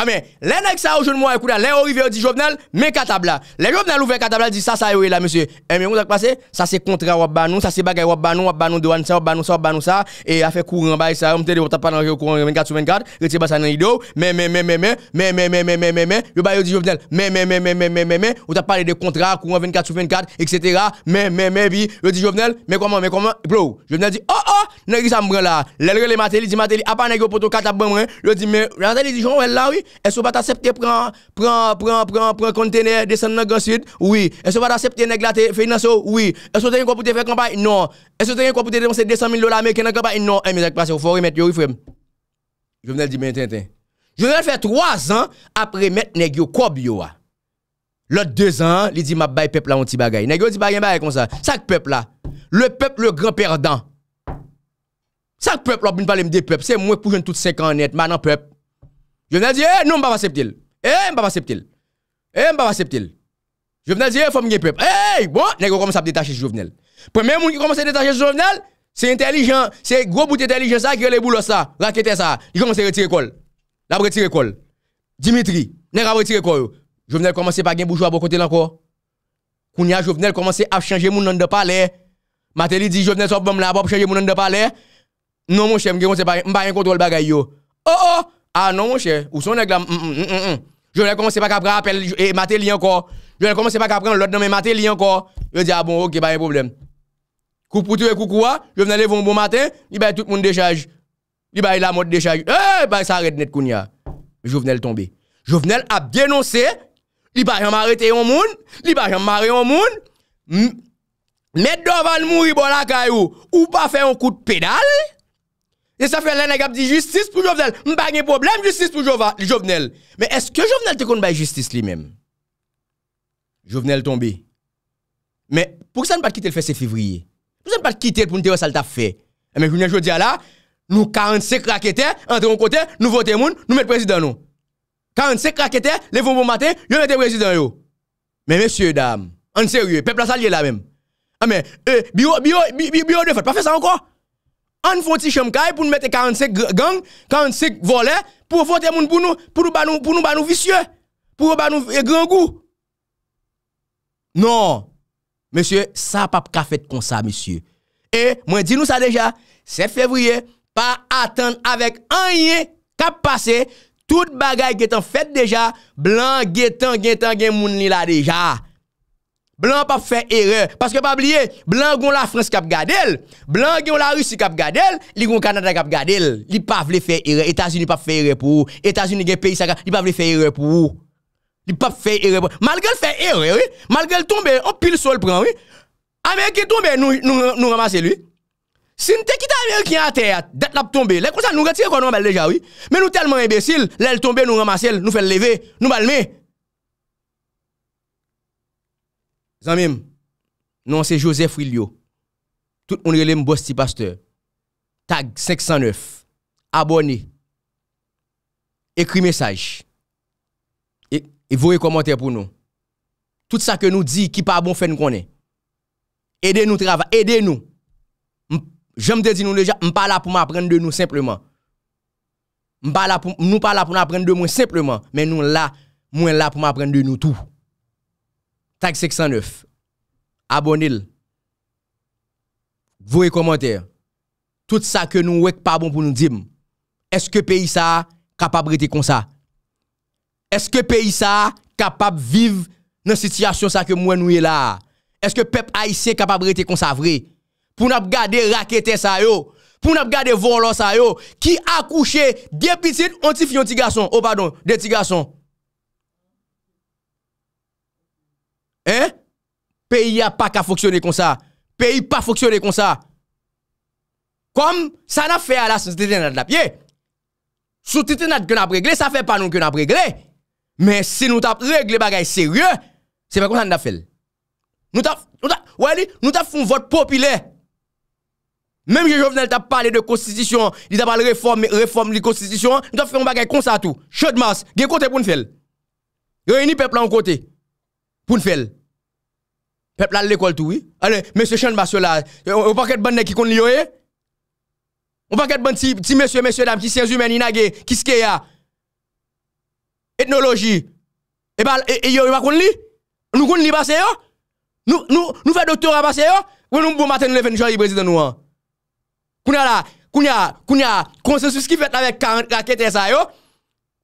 A men, lè nan ek sa ou joun mwen ek kou la, lè ou yive ou di Jovenel, men katabla. Lè Jovenel ou ven katabla di sa sa yo e la monsie. E men ou ta kpase? Sa se kontra wap banou, sa se bagay wap banou, wap banou do an sa, wap banou sa, wap banou sa. E a fe kouran ba e sa. Ou mte de ou ta padan wap kouran 24 sou 24. Reti basa nan yido. Men, men, men, men, men. Men, men, men, men, men, men. Yo bay ou di Jovenel. Men, men, men, men, men, men. Ou ta padan wap kontra kouran 24 sou 24. Etc. Men, Nègi sa mbre la Lè lè lè matè li di matè li A pa nègi yo poto kata bè mwen Lè di mè Lè matè li di joun wè lè la wè E so bat aseptè pran Pran pran pran pran Pran kontene desan nègi an syid Oui E so bat aseptè nègi la te Finanso Oui E so te yon kwa poutè fè kampay Non E so te yon kwa poutè devonsè Desan min lò la mè kè nè kampay Non E mè zèk pasè wè fò wè mèt yo wè fè mè Je vè nè lè di mè ten ten Je vè lè fè 3 an Sak pep lop bin pale mde pep, se mwen pou jen tout sek anet, manan pep. Jouvenel di, e, eh, nou mbaba septil. E, eh, mbaba septil. E, eh, mbaba septil. Jouvenel di, e, fom gen pep. E, bon, nek yo komanse ap detache sou jouvenel. Premè moun ki komanse detache sou jouvenel, se intelijen, se gro bout intelijen sa ki re le boulos sa, rakete sa, di komanse retire kol. La bre tire kol. Dimitri, nek la bre tire kol yo. Jouvenel komanse pa gen boujwa bo kote lanko. Kounia jouvenel komanse ap chanje moun nan de pale. Non moun chè, m geyon se pa yon, m bayen kontrol bagay yo. Oh oh, ah non moun chè, ou son nek la m, mm, m, m, m, m, m. Mm. Jou venè komanse pa kapre apel, e mate li ankor. Jou venè komanse pa kapre an lot nanme mate li ankor. E di a ah bon, ok, bayen problem. Kou poutou e kou kouwa, jou venè le von bon matin, li bayen tout moun dechaj. Li bayen la mot dechaj, e eh, bayen sa rednet koun ya. Jou venè l tombe. Jou venè l ap denonse, li bayen marite yon moun, li bayen marite yon moun. Met dovan moun i bon la kayo, ou pa fe yon kout pedal E sa fèl lè nagap di justice pou Jovenel. M bagne problem justice pou Jovenel. Mè eske Jovenel te kon bay justice li mèm? Jovenel tonbi. Mè, pou sa n pa kite l fè se Fivriye? Pou sa n pa kite l pou n te wè salta fè? Mè, jounen jodi a la, nou karense krakete, entre yon kote, nou vote moun, nou met prezident nou. Karense krakete, levoun pou matè, yon met prezident yon. Mè, mèsyè dam, an seriè, pe plasal yè la mèm. Mè, biro, biro, biro, biro, biro, biro, pa fè sa ankon An foti chomkaye pou nou mette 45 gang, 45 volè, pou fote moun pou nou banou visye, pou nou banou e grangou. Non, monsye, sa pap ka fet kon sa, monsye. E, mwen di nou sa deja, se fevriye, pa atan avèk anye kap pase, tout bagay getan fet deja, blan getan getan gen moun li la deja. Blan pa pfe erre, paske pa bliye, blan goun la Frans kap gadel, blan goun la Rusi kap gadel, li goun Kanada kap gadel. Li pa vle fwe erre, Etasini pa fwe erre pou, Etasini gen peyi sa ka, li pa vle fwe erre pou. Li pa fwe erre pou, malge l fwe erre, malge l tombe, opi l sol pran, Amerike tombe, nou ramase lui. Sin te kita Amerike an te, det la ptombe, le kou sa nou retire kwa nou an bel deja. Men nou telman ebesil, l tombe nou ramase, nou fel leve, nou balme. Zanmim, nou an se Josef Rilio. Tout onrele mbosti pasteur. Tag 609. Abonni. Ekri mesaj. E vore komoter pou nou. Tout sa ke nou di ki pa bon fen konen. Ede nou trava. Ede nou. Jom te di nou leja mpa la pou m apren de nou simpleman. Mpa la pou m apren de mwen simpleman. Men nou la mwen la pou m apren de nou tou. Tag 609, abonil, vouye komante, tout sa ke nou wek pa bon pou nou dim, eske peyi sa kapab rete kon sa? Eske peyi sa kapab vive nan sityasyon sa ke mwen nouye la? Eske pep aise kapab rete kon sa vre? Poun ap gade rakete sa yo? Poun ap gade volon sa yo? Ki akouche di epitid antifiyon de tiga son? Peyi a pa ka foksyone kon sa Peyi pa foksyone kon sa Kom sa na fe alas Soutite nat gen ap regle Sa fe pa nou gen ap regle Men se nou ta regle bagay serye Se pa kon sa nan da fel Nou ta foun vot popile Mem je jovenel ta pale de konstitisyon Li ta pale reform li konstitisyon Nou ta foun bagay kon sa tou Gye kote pou n fel Gye ni pepla an kote Poun fèl? Pepl al lèkòl tou, yi? Ale, mèsyon chan basè yo la, euh, ou pa kèd banne ki koun li yo, yi? Ou pa kèd banne ti mèsyon, mèsyon dam, ki sèns yu men, yi nage, ki sèkè ya? Etnologi? E eh bal, e eh, eh, yo yi wakoun li? Nou koun li basè yo? Nou, nou, nou fè doktora basè yo? Ou nou mbou matè nou lè fè njòl yi brezidè nou an? Koun ya la, koun ya, koun ya, konsensus ki fèt la mèk kakè tè sa yo?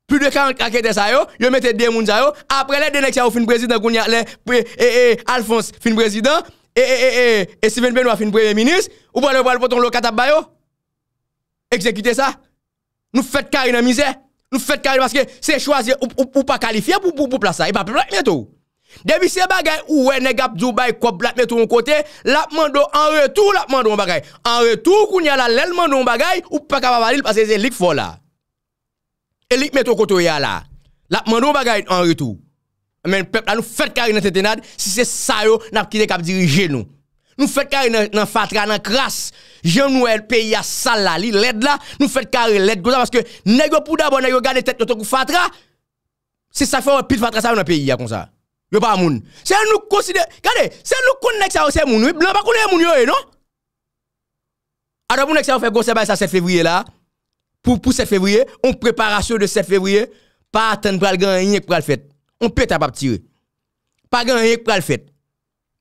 Pi de kan akete sa yo, yo mette de moun za yo, apre le deneksyan ou fin prezident koun ya le, ee, ee, alfons fin prezident, ee, ee, ee, ee, siven benwa fin prezident minis, ou pa le vole poton lo katap ba yo, ekzekite sa, nou fet karine mize, nou fet karine maske, se chwazi ou pa kalifiye pou plasa, e pa plek metou. Debi se bagay ou we negap zubay kop let metou yon kote, lap mandou an retou, lap mandou yon bagay, an retou koun ya la lel mandou yon bagay, ou pa kap avali lpase ze lik fola. Elik meto koto ya la. La mando bagay en retou. Men pep la nou fet kare nan tetenad. Si se sa yo nap kide kap dirije nou. Nou fet kare nan fatra nan kras. Jean-Noël peyi ya sal la li led la. Nou fet kare led kosa. Maske ne yo pouda bo, ne yo gane tet koto kou fatra. Se sa fè ou pit fatra sa yo nan peyi ya konsa. Yo pa moun. Se an nou konside, kade, se an nou konek sa ou se moun. Blan pa konek moun yo e non. A do pou nek sa ou fè gose bay sa 7 fevriye la. pour, pour 7 février, on préparation de 7 février, pas attendre pour le gagner pour le fait. On peut pas tirer. Pas gagner pour le fait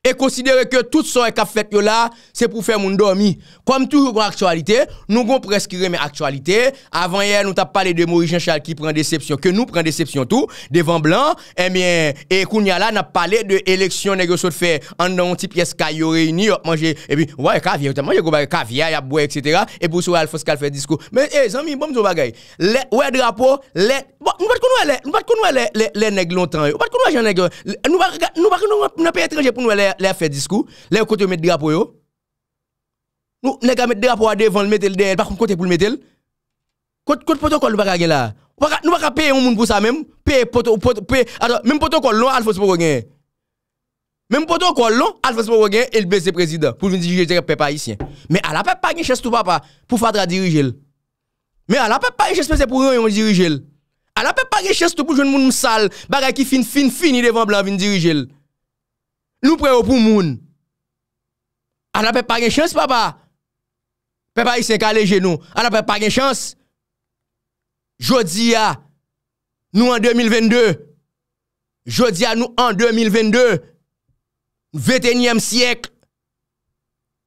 et considérer que tout ce qu'a a fait là, c'est pour faire mon dormi. Comme toujours pour l'actualité, nous avons presque mes actualité. Avant hier, nous avons parlé de Maurice Jean-Charles qui prend déception, que nous prend déception tout, devant Blanc. Eh bien, et Kounia là, nous avons parlé de élection nous avons fait en un petit pièce qui a réuni, manger, et puis, ouais, caviar, tu as mangé caviar, il a etc. Et pour soir, il faut qu'elle fait discours. Mais, eh, les amis, bon, je bagaille. Les, ouais, drapeau, les, nous pas les, les, les, les, les, les, les, les, les, les, les, les, Nous les, les, pas les, les, les, là fait discours, là côté mettre drapeau yo. Nous nèg mettre drapeau devant le mettre derrière, par contre côté pour le mettre. Côté côté protocole va pas là. Nous pas payer un monde pour ça même, payer protocole alors même protocole non Alphonse pour gagner. Même protocole non Alphonse pour gagner et le BC président pour diriger le peuple haïtien. Mais à la peuple pas gagner tout papa pour faire diriger. Mais à la peuple pas gagner c'est pour rien diriger. À la peuple pas gagner tout pour jeune monde sale, bagarre qui fin fin fini devant blanc venir diriger. Nou preyo pou moun. An ap pep pa gen chans papa. Pepa yi sen ka le genou. An ap pep pa gen chans. Jodi ya. Nou an 2022. Jodi ya nou an 2022. 21e siyek.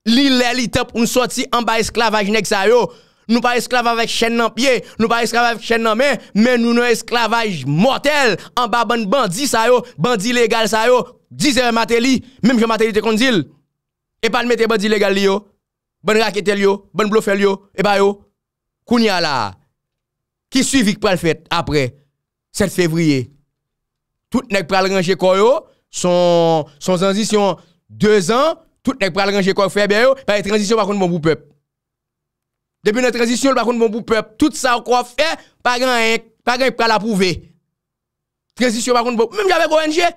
Li lè li tep un soti an ba esklavaj nek sayo. Nou pa esklavaj vek chen nan pie. Nou pa esklavaj vek chen nan men. Men nou nou esklavaj motel. An ba ban bandi sayo. Bandi legal sayo. Dizè matè li, mèm jè matè li te kondzil. E pa l'me te bè di legal li yo. Bèn raketè li yo, bèn blò fè li yo. E pa yo, kouni ala. Ki suivik pral fèt apre. 7 fevriye. Tout nèk pral rangè kò yo. Son, son zanzisyon. 2 an, tout nèk pral rangè kò k fè bè yo. Pari zanzisyon bakoun bon bou pèp. Depi nèk zanzisyon bakoun bon bou pèp. Tout sa kò fè, pari nèk pral apouvè. Zanzisyon bakoun bon bou pèp. Mèm jè avèk ONG,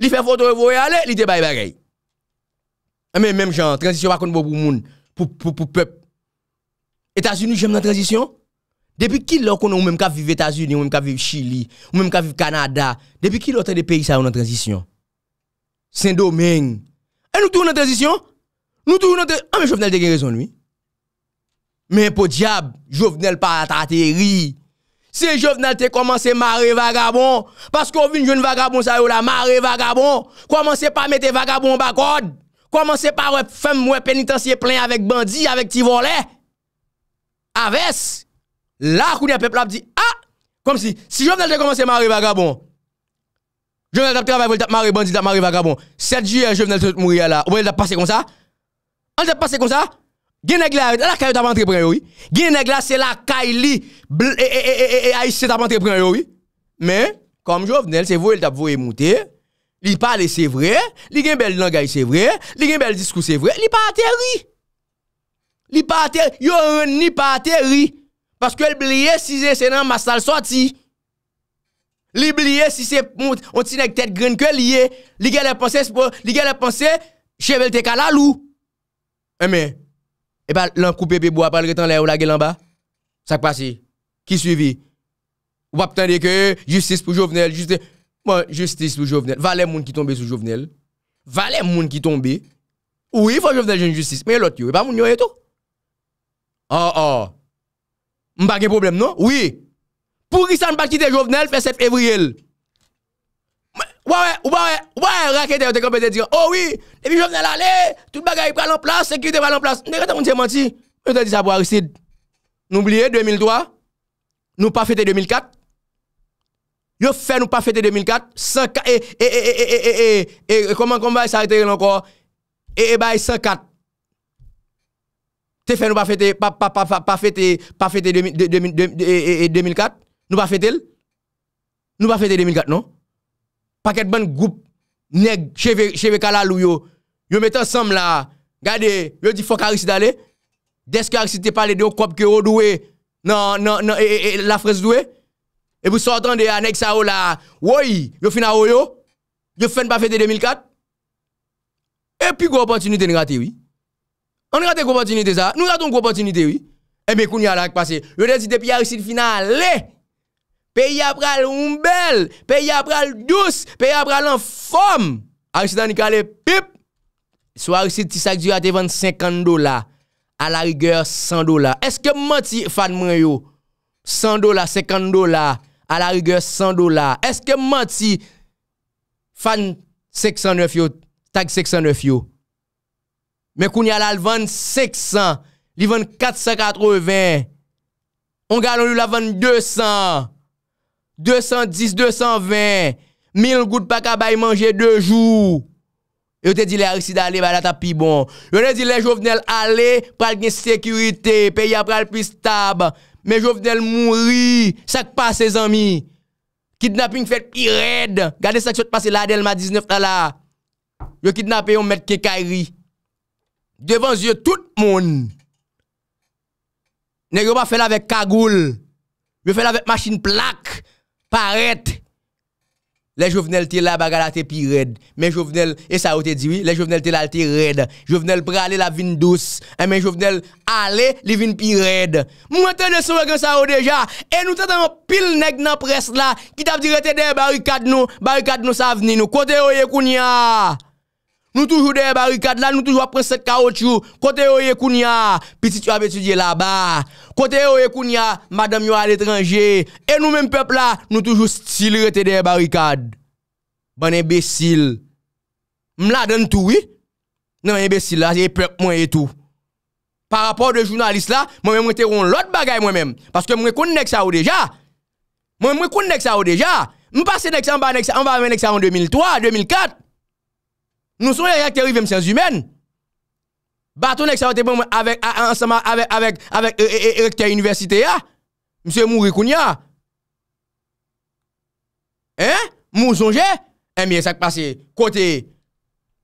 Li fè fòtò yò e vò yò alè, li te bèy bèy gèy. E A mè mèm jan, tranzisyon wakon bo pou moun. Pou, pou, pou, pèp. Etasouni jèm nan tranzisyon? Depi ki lò konon mèm ka vive Etasouni, mèm ka vive Chili, mèm ka vive Kanada. Depi ki lò trè de peyi sa yon nan tranzisyon? Sèn domèng. E nou tou nan tranzisyon? Nou tou nan tranzisyon? Ah, A mèm jòvnel de gen rezon, oui. Mèm pou diab, jòvnel pa ta teri. Se jo venal te komanse Mare Vagabon, paske ou vin joun Vagabon sa yo la, Mare Vagabon, komanse pa mette Vagabon bakod, komanse pa wep fem, wep penitansye plen avek bandi, avek ti volè, avès, la kouni apèp lap di, ha, ah! komanse, si jo venal te komanse Mare Vagabon, jo venal tap travè, voule tap Mare Bandi, tap Mare Vagabon, 7 ju, yo venal te mouye la, oubele tap pase kon sa, oubele tap pase kon sa, Gen neg la, la kayo ta pantre pren yoy. Gen neg la, se la kay li, bl, e, e, e, e, e, e, e, e, e, se ta pantre pren yoy. Men, kom jow venel, se vo el tap vo e mouti. Li pale, se vre. Li gen bel langay, se vre. Li gen bel diskou, se vre. Li pa aterri. Li pa aterri, yon ni pa aterri. Paske li blye, si ze se nan masal soti. Li blye, si se mout, ontinek tet gren ke liye. Li gen le panse, li gen le panse, che bel te kalalou. Emen. Et eh pas ben, l'un coupé bébé bois, pas le temps là ou la gueule en bas. Ça passe. Qui suivi? Ou pas attendre que justice pour Jovenel, justice. Bon, justice pour Jovenel. Valait moun qui tombe sous Jovenel. Valait moun qui tombe. Oui, il faut Jovenel une justice. Mais l'autre, il pas moun yo et tout. Oh, ah, oh. Ah. M'pas de problème, non? Oui. Pour qui ça ne pas quitter Jovenel, fait 7 février. Ouais, ouais, ouais, ouais, raquette, tu es dire, oh oui, et puis je venais l'aller, tout le bagage prend en place, sécurité prend en place. Mais quand on s'est menti, on t'ai dit ça pour Aristide. N'oubliez 2003, nous pas fêté 2004. Yo fait nous pas fêté 2004, 104, et, et, et, et, et, et, comment, comment ça a encore? Et, et, bah, 104. T'es fait nous pas fêter, pas, pas, pas, pas, fêter, pas fêter 2004, nous pas fêter, nous pas fêter 2004, non? paket bon goup neg cheve kalalou yo, yo mette ansam non, non, non, la, gade, yo di fok a risid ale, deske a risid te pale de yo kop ke yo dwe, nan, nan, nan, e, e, la frez dwe, e pou sotan de ya neg sa ou la, woy, yo fina ou yo, yo fen pa fete 2004, e pi gwo opotinite ni rate wii, an rate gwo opotinite za, nou gwa ton gwo opotinite wii, e eh me koun ya la ak pase, yo desi de pi a risid fina ale, Pè y ap ral oumbel, pè y ap ral dous, pè y ap ral an fòm. Arisit an y kalè pip. Swa arisit ti sak zi ate vant 50 dola, a la rigèr 100 dola. Eske mati fan mwen yo, 100 dola, 50 dola, a la rigèr 100 dola. Eske mati fan 609 yo, tak 609 yo. Mè koun y alal vant 600, li vant 480, on galon yo la vant 200. 210-220 1000 gout pa kabay manje 2 jou Yo te dile a risi d'ale Ba la ta pi bon Yo ne dile jo venel ale Pral gen sekurite Pe ya pral pi stab Me jo venel mouri Sak pa se zami Kidnap yon fèt irèd Gade sak sot pase la del ma 19 ala Yo kidnape yon mèd kekari Devan zye tout moun Ne yo ba fè la vè kagoul Yo fè la vè machin plak Pa ret, le jovenel te la baga la te pi red, men jovenel, e sa ou te diwi, le jovenel te la te red, jovenel pre ale la vin douz, eh, men jovenel ale li vin pi red. Mwen te de souwe gen sa ou deja, e nou te dan pil neg nan pres la, ki tap dire te de barikad nou, barikad nou sa veni nou, kote ou ye kounia. Nou toujou de barikad la, nou toujou apren set kaoutchou. Kote yo ye kunya, pi si tou apensu diye la ba. Kote yo ye kunya, madame yo al etranje. E nou men pep la, nou toujou stil rete de barikad. Bon e besil. M la den tou yi. Non e besil la, se e pep mwen e tou. Par rapport de jounalist la, mwen mwen mwen teron lot bagay mwen men. Paske mwen mwen koun neksa ou deja. Mwen mwen mwen koun neksa ou deja. Mwen pase neksa, mwen va ven neksa en 2003, 2004. Nou son yè reaktè rive msèns yumèn. Batonèk sa vote bon mwen avèk anseman avèk avèk avèk e rektè yon université ya. Ah. Mse moun rekun ya. Hein? Moun son jè? E miè sak passe. Kote.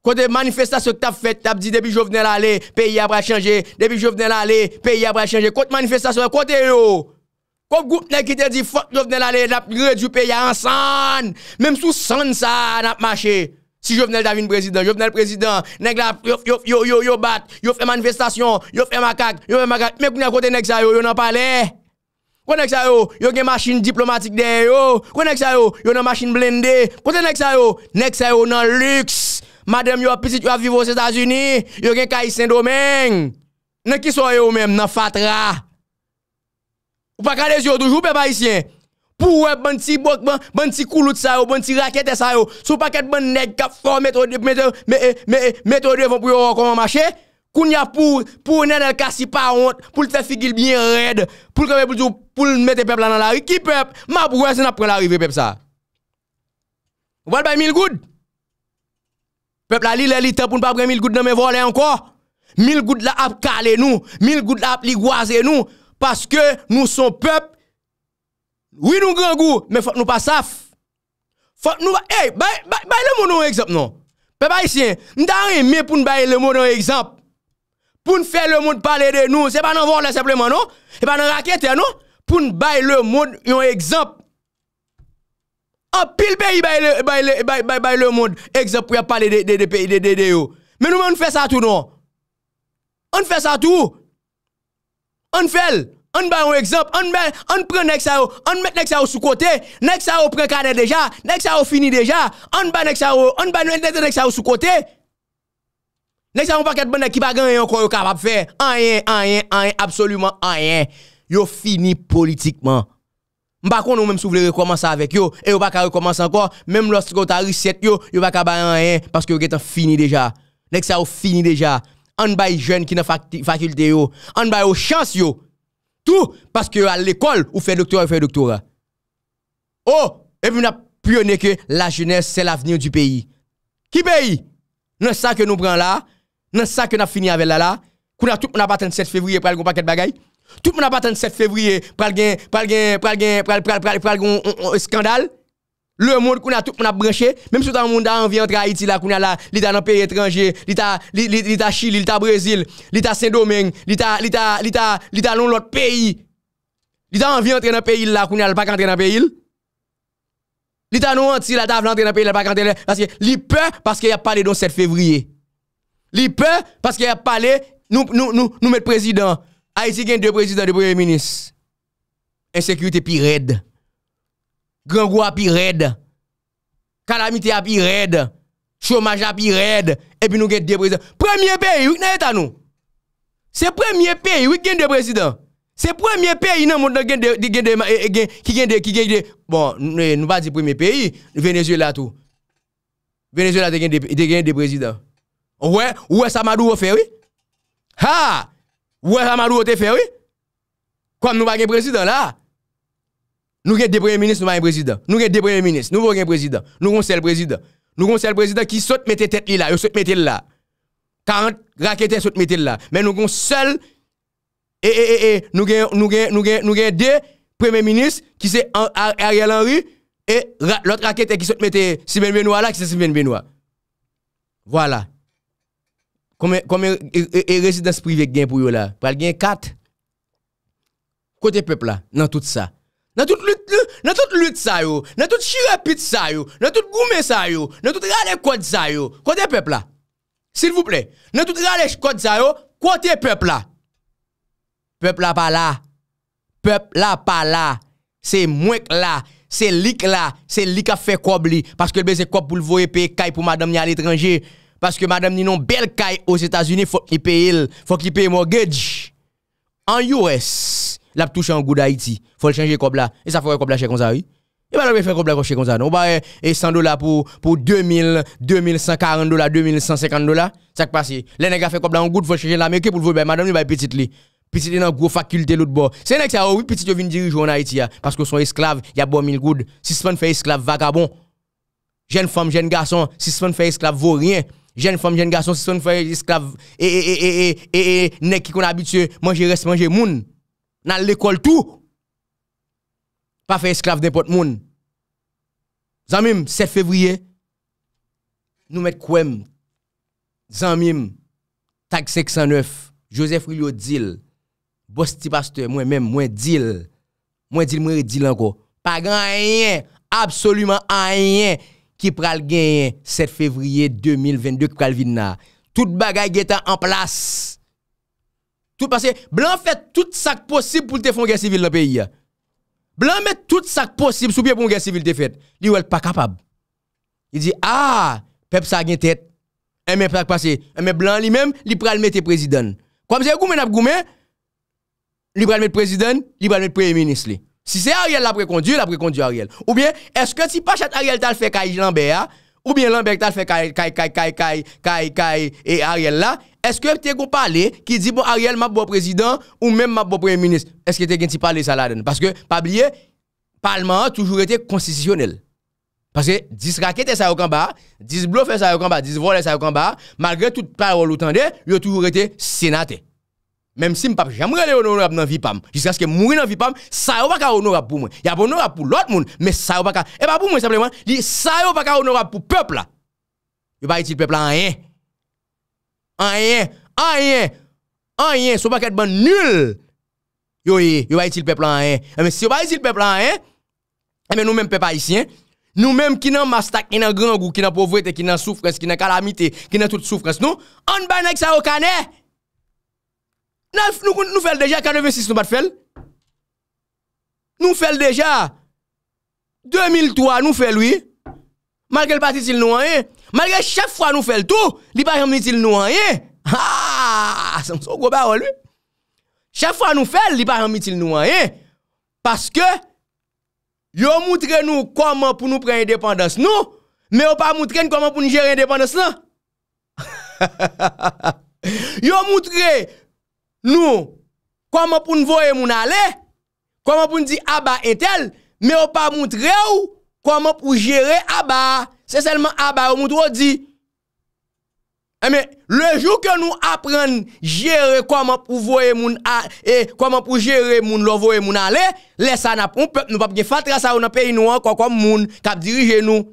Kote manifestasyon tap fèt. Tap di debi jo vnen lalè, peyi apre a chanjè. Depi jo vnen lalè, peyi apre a chanjè. Kote manifestasyon, kote yo. Kote goutenèk ki te di fòk jo vnen lalè, ap rejou peyi anseman. Mèm sou sènsan ap mâchey. Si yo venel da vin prezident, yo venel prezident, yo bat, yo fèmanvestasyon, yo fèmakak, yo fèmakak, mèk mèk kote nèk sa yo, yo nan pale. Kwa nèk sa yo, yo gen masin diplomatik den yo, kwa nèk sa yo, yo nan masin blendè, kwa nèk sa yo, nèk sa yo nan lüks, madèm yo apisit yo avivo Sètas-Uni, yo gen kaysen domèng. Nèk ki so yo mèm, nan fatra. Ou pa kadez yo, toujou pe pa isyen. pou wèp ban ti bok, ban ti koulout sa yo, ban ti rakete sa yo, sou pakèt ban neg, kap for, metro 2, metro 2, e, e, metro 2, pou yon koman mache, koun ya pou, pou nen el kasi pa ont, pou lte figil binye red, pou lkame pou ljou, pou lmete pep la nan la ri, ki pep, mabou wèp se nap pre la rivi pep sa. Ou wèl bay mil goud? Pep la li, li, li, tepoun pa pre mil goud nan me vole anko? Mil goud la ap kale nou, mil goud la ap ligwaze nou, paske nou son pep, Oui nou gran gou, me fok nou pa saf. Fok nou pa... Hey, baye le moun nou yon ekzop nou. Pe baye siyen. Mda an reme pou n baye le moun yon ekzop. Pou n fey le moun pale de nou. Se pa nan vòlè sepleman nou. Se pa nan rakete an nou. Pou n baye le moun yon ekzop. A pil pe yi baye le moun ekzop pou yi pale de yon. Men nou men fè sa tou nou. An fè sa tou. An fèl. An ba yon ekzop, an pre nek sa yo, an met nek sa yo sou kote, nek sa yo pre kane deja, nek sa yo fini deja, an ba nek sa yo, an ba nou ente te nek sa yo sou kote, nek sa yo pa ket bende ki ba ganyan kon yo kapap fe, anyen, anyen, anyen, absolumen anyen. Yo fini politikman. Mba kon nou menm sou vle rekomansa avek yo, e yo baka rekomansa ankon, menm los kota riset yo, yo baka banyan anyen, paske yo getan fini deja. Nek sa yo fini deja. An bay jen ki nan fakilte yo, an bay yo chans yo, parce que à l'école, ou fait doctorat, ou fait doctorat. Oh, et puis on plus que la jeunesse, c'est l'avenir du pays. Qui pays? Non ça que nous prenons là, non ça que nous avons fini avec là là, qu'on a tout, on a le 7 février pour aller paquet de bagaille. Tout le monde a pas 7 février pour aller, pour aller, pour pour scandale. Le monde qu'on a tout a branché, même si tout le monde a envie d'entrer Haïti là, qu'on a là, l'état dans pays étranger, l'état l'état Chili, l'état Brésil, l'état Saint-Domingue, l'état l'état l'état dans l'autre pays. L'état envie d'entrer dans pays là, qu'on a pas entrer dans pays. L'état nous anti là, t'a entrer dans pays là, pas entrer parce que li peur parce qu'il a parlé dans 7 février. Il peur parce qu'il a parlé nous nous nous nous mettre président. Haïti gagne deux présidents, deux premiers ministres. Insécurité pire Gangou a pi raide. Calamité a pi raide. Chômage a raide. Et puis nous avons deux présidents. Premier pays, oui, n'est-ce nous? C'est premier pays, oui, gagne deux présidents. C'est premier pays dans gagne deux, qui a deux, Qui deux. Bon, nous pas dire premier pays. Venezuela tout. Venezuela a des présidents. Ouais, ouais, ça Maduro fait, oui. Ha! Ouais, ça Maduro te fait, oui. Comme nous pas gagne président là. Nous avons des premiers ministres, nous avons un président. Nous avons des premiers ministres, nous avons un président. Nous avons seul président. Nous avons un président qui saute mettre tête là, il saute mettre là. 40 raquettes saute mettre là. Mais nous avons seul et et et nous avons nous nous deux premiers ministres qui sont Ariel Henry et l'autre raquette qui saute mettre Sylvain Benoît là qui c'est Sylvain Benoît. Voilà. Combien combien et résidence privée a pour eux là? Pour gagner quatre. côté peuple là dans tout ça. Dans toute lutte, dans toute lutte ça yo, dans toute chirapite ça yo, dans toute goumé ça yo, dans toute rale code ça yo, côté peuple là. S'il vous plaît, dans toute rale code ça yo, côté peuple là. Peuple là pas là. Peuple là pas là. C'est moins que là c'est lik là, c'est lik à faire fait kobli parce que le besoin quoi pour le voyer payer caille pour madame ni à l'étranger parce que madame ni non belle caille aux États-Unis faut qu'il paye, il faut qu'il paye mortgage en US l'a touche en goût d'Haïti. Faut le changer comme là. Et ça fait comme là chez comme Et bien, on faire comme là chez comme ça. On va et eh, 100 dollars pour, 2000, 2140 dollars, 2150 dollars. Ça qui passe. Les a fait comme là en goud faut changer l'Amérique pour le voir. Ben, madame, il va petite li. Petite li dans gros faculté l'autre bord. C'est nègre ça, oui, petite vient diriger en Haïti, hein, parce que son esclave, il y a bon mille goud Si ce fait esclave vagabond, jeune femme, jeune garçon, si ce fait esclave vaut rien jeune femme, jeune garçon, si son frère esclave, et, et, et, et, et, et, et, qui qu'on habitué, manger reste, manger moun. nan l'ekol tou pa fe esklave den pot moun zanmim 7 fevriye nou met kouem zanmim tag 609 josef ril yo dil bosti paste mwen men mwen dil mwen dil mwen dil anko pa ganyen apsoluman ayan ki pral ganyen 7 fevriye 2022 kral vidna tout bagay getan anplas Tout pase, blan fet tout sak posib pou te fon gen sivil la peyi ya. Blan met tout sak posib soubyen pou gen sivil te fet. Li ou el pa kapab. Li di, aaa, pep sa gen tet. Eme prak pase, eme blan li men, li pral met te prezidon. Kwa mse, goumen ap goumen, li pral met prezidon, li pral met preeminis li. Si se Ariel la prekondu, la prekondu Ariel. Ou bien, eske ti pachat Ariel tal fe kaj lanbe ya, ou bien lanbe tal fe kaj, kaj, kaj, kaj, kaj, kaj, e Ariel la, Eske te kon pale ki di bo Ariel map bo prezident ou menm map bo preminist? Eske te gen ti pale sa la den? Paske, pa bliye, palman toujou ete konstisyonel. Paske, dis rakete sa yo kamba, dis blofe sa yo kamba, dis vole sa yo kamba, malgre tout parol ou tende, yo toujou ete senate. Mem si m pap jamre li yo nonorab nan vi pam, jiska se ke mwri nan vi pam, sa yo baka nonorab pou mwen. Ya bonorab pou lot moun, me sa yo baka... E pa eh pou mwen sepleman, li sa yo baka nonorab pou pepla. Yo ba iti pepla an yen. Anyen, anyen, anyen, sou pa ket ban nil. Yo yi, yo ba iti l pepla anyen. E eme, si yo ba iti l pepla anyen, e eme nou menm pepa isi, nou menm ki nan mastak, ki nan grangou, ki nan povwete, ki nan soufres, ki nan karamite, ki nan tout soufres nou, an ban ek sa okane. Nou fel deja, kan evesis nou bat fel? Nou fel deja, 2003 nou fel oui, mankel pati sil nou anyen, Malre chèk fwa nou fèl tou, li pa yon mitil nou wanyen. Ha, se msou gwo ba wò lwi. Chèk fwa nou fèl, li pa yon mitil nou wanyen. Paske, yo moutre nou koman pou nou pren indépandos nou, me yo pa moutre nou koman pou nou jere indépandos lan. Yo moutre nou koman pou nou voye moun ale, koman pou nou di aba ah entel, me yo pa moutre ou, koman pou jere abar, se selman abar ou moun tou ou di, eme, le jou ke nou apren, jere koman pou voye moun, e, koman pou jere moun, lo voye moun ale, le sa nap, nou pap gen fatrasa ou nap pey nou an, kwa kwa moun, kap dirije nou,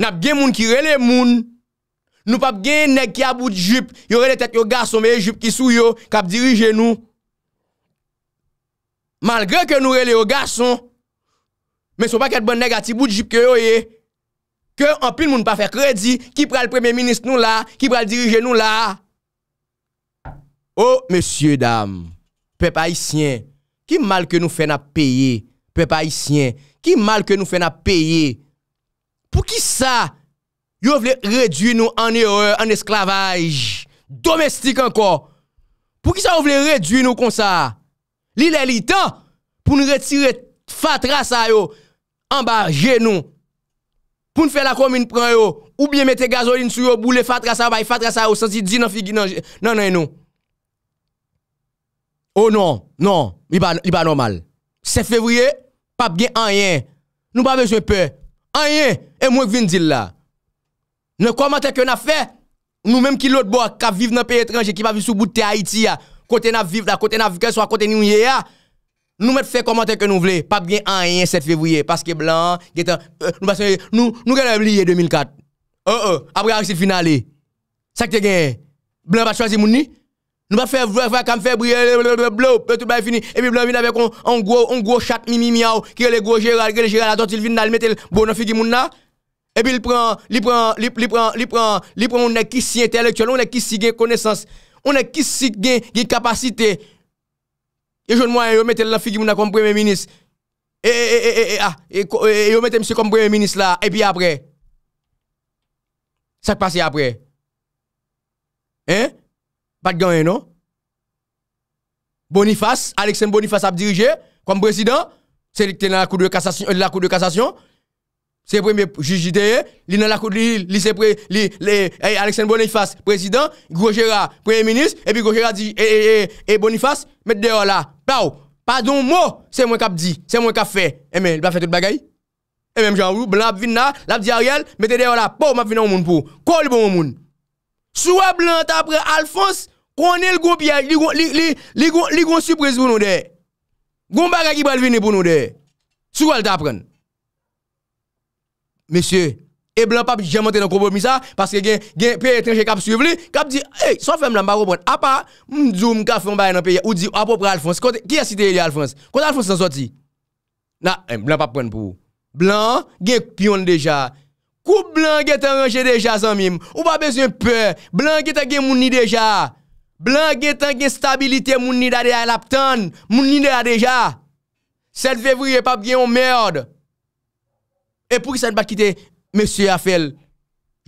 nap gen moun ki rele moun, nou pap gen neg ki abou jip, yo rele tet yo gason, yo jip ki sou yo, kap dirije nou, malgre ke nou rele yo gason, Men sou pa ket bon negatif boudjip ke yo ye. Eh. Ke anpil moun pa fer kredi. Ki pra l'premier ministre nou la. Ki pra l'dirije nou la. Oh, monsieur, dame. Pe pa isyen. Ki mal ke nou fe na peye. Pe pa isyen. Ki mal ke nou fe na peye. Pou ki sa? Yo vle redwi nou an erreur, an esklavaj. Domestik anko. Pou ki sa yo vle redwi nou kon sa? Li lè li tan? Pou nou retire fatrasa yo. Ambar, gen nou. Poun fè la komine pran yo, oubyen mette gazolin sou yo, boule fatrasa bay, fatrasa yo, sansi di nan figi nan gen, nan nan nou. O non, non, oh non, non i ba normal. Se fevriye, pap gen anyen. Nou pa vejwe pe, anyen, e mwen vin dil la. Nou komante ke na fe, nou menm ki lot bo, ka viv nan pe etranje, ki pa viv sou bout te Haiti ya, kote na viv la, kote na viv ke so a kote nou ye ya, Nou met fe komante ke nou vle, pap gen an en 7 februye, paske blan, nou gen lè bliye 2004, apre arisit finali, sakte gen, blan bat chwazi mouni, nou bat fe vle, vle kam februye, blan, tout ba e fini, epi blan vin avek an gwo, an gwo chak mi mi miaw, ki re le gwo geral, ki re le geral, atotil vin nan li metel bonofi ki moun na, epi li pran, li pran, li pran, li pran, li pran, nou ne ki si entelektuel, nou ne ki si gen konesans, nou ne ki si gen gen kapasite, et je ne yo la figure comme premier ministre. Et, et, et, ah, et, eh, eh, eh, yo monsieur comme premier ministre là. Et puis après. Ça passe après. Hein? Pas de gagner, non? Boniface, Alexandre Boniface a dirigé comme président. C'est dans la cour de cassation. Euh, la cour de cassation. C'est le premier juge il dans la cour de l'île, Alexandre Boniface, président, Gros premier ministre, et puis Gros dit, et, et Boniface, Met deyo la, pa ou, padon mo, se mwen kap di, se mwen kap fe, e men, li pa fe tout bagay. E men, mjan ou, blan ap vin la, lap di a real, met deyo la, pa ou, map vin la ou moun pou. Ko li bon ou moun? Sou a blan tapre, alfons, konel goun piyak, li goun, li goun, li goun, li goun supresi pou nou dey. Goun bagay ki bal vini pou nou dey. Sou a lita apren? Mesye, E blan pap jè montè nan koubo misa, paske gen, gen pe etrenje kap suiv li, kap di, hey, so fèm la mba koubon. A pa, mdou mka fèm baye nan pe ye, ou di, apopre Alphonse. Kote, kia si te li Alphonse? Kote Alphonse san soti? Na, e, eh, blan pap pren pou. Blan gen piyon deja. Kou blan gen ten reje deja san mim? Ou pa bezye pe? Blan gen ten gen mouni deja. Blan gen ten gen stabilite mouni da de a lapten. Mouni de a deja. 7 fevri e pap gen yon mèrd. E pou ki sa yon bat kite, Monsie Yafel,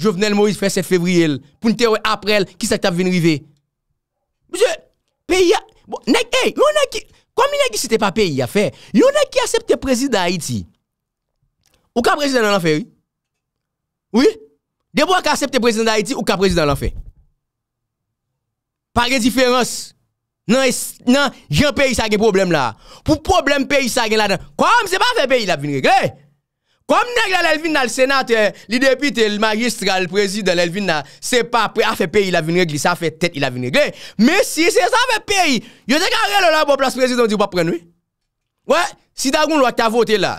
Jovenel Moïse fè set fevriyel, poun tewe aprel, ki sa te ap vinrive? Monsie, peyi a... Nèk, e, yon nèk ki... Kwa mi nèk ki se te pa peyi a fè, yon nèk ki asep te prezid da Haiti. Ou ka prezid an an fè? Oui? Debo ak asep te prezid da Haiti ou ka prezid an an fè? Pari e diferans? Nan, nan, jan peyi sa gen problem la? Pou problem peyi sa gen la nan? Kwa mi se pa fe peyi la vinrive? Gle? Gle? Kom neg la lèl vin nan l senate, eh, li depite, l magistra, l prezid, lèl vin nan, se pa apre afe peyi la vin regli, sa afe tet il a vin regli. Me si se sa apre peyi, yo te karè lèl la bo plas prezid an di wap pren wè? Wè? Si ta goun lwa ki ta votè la,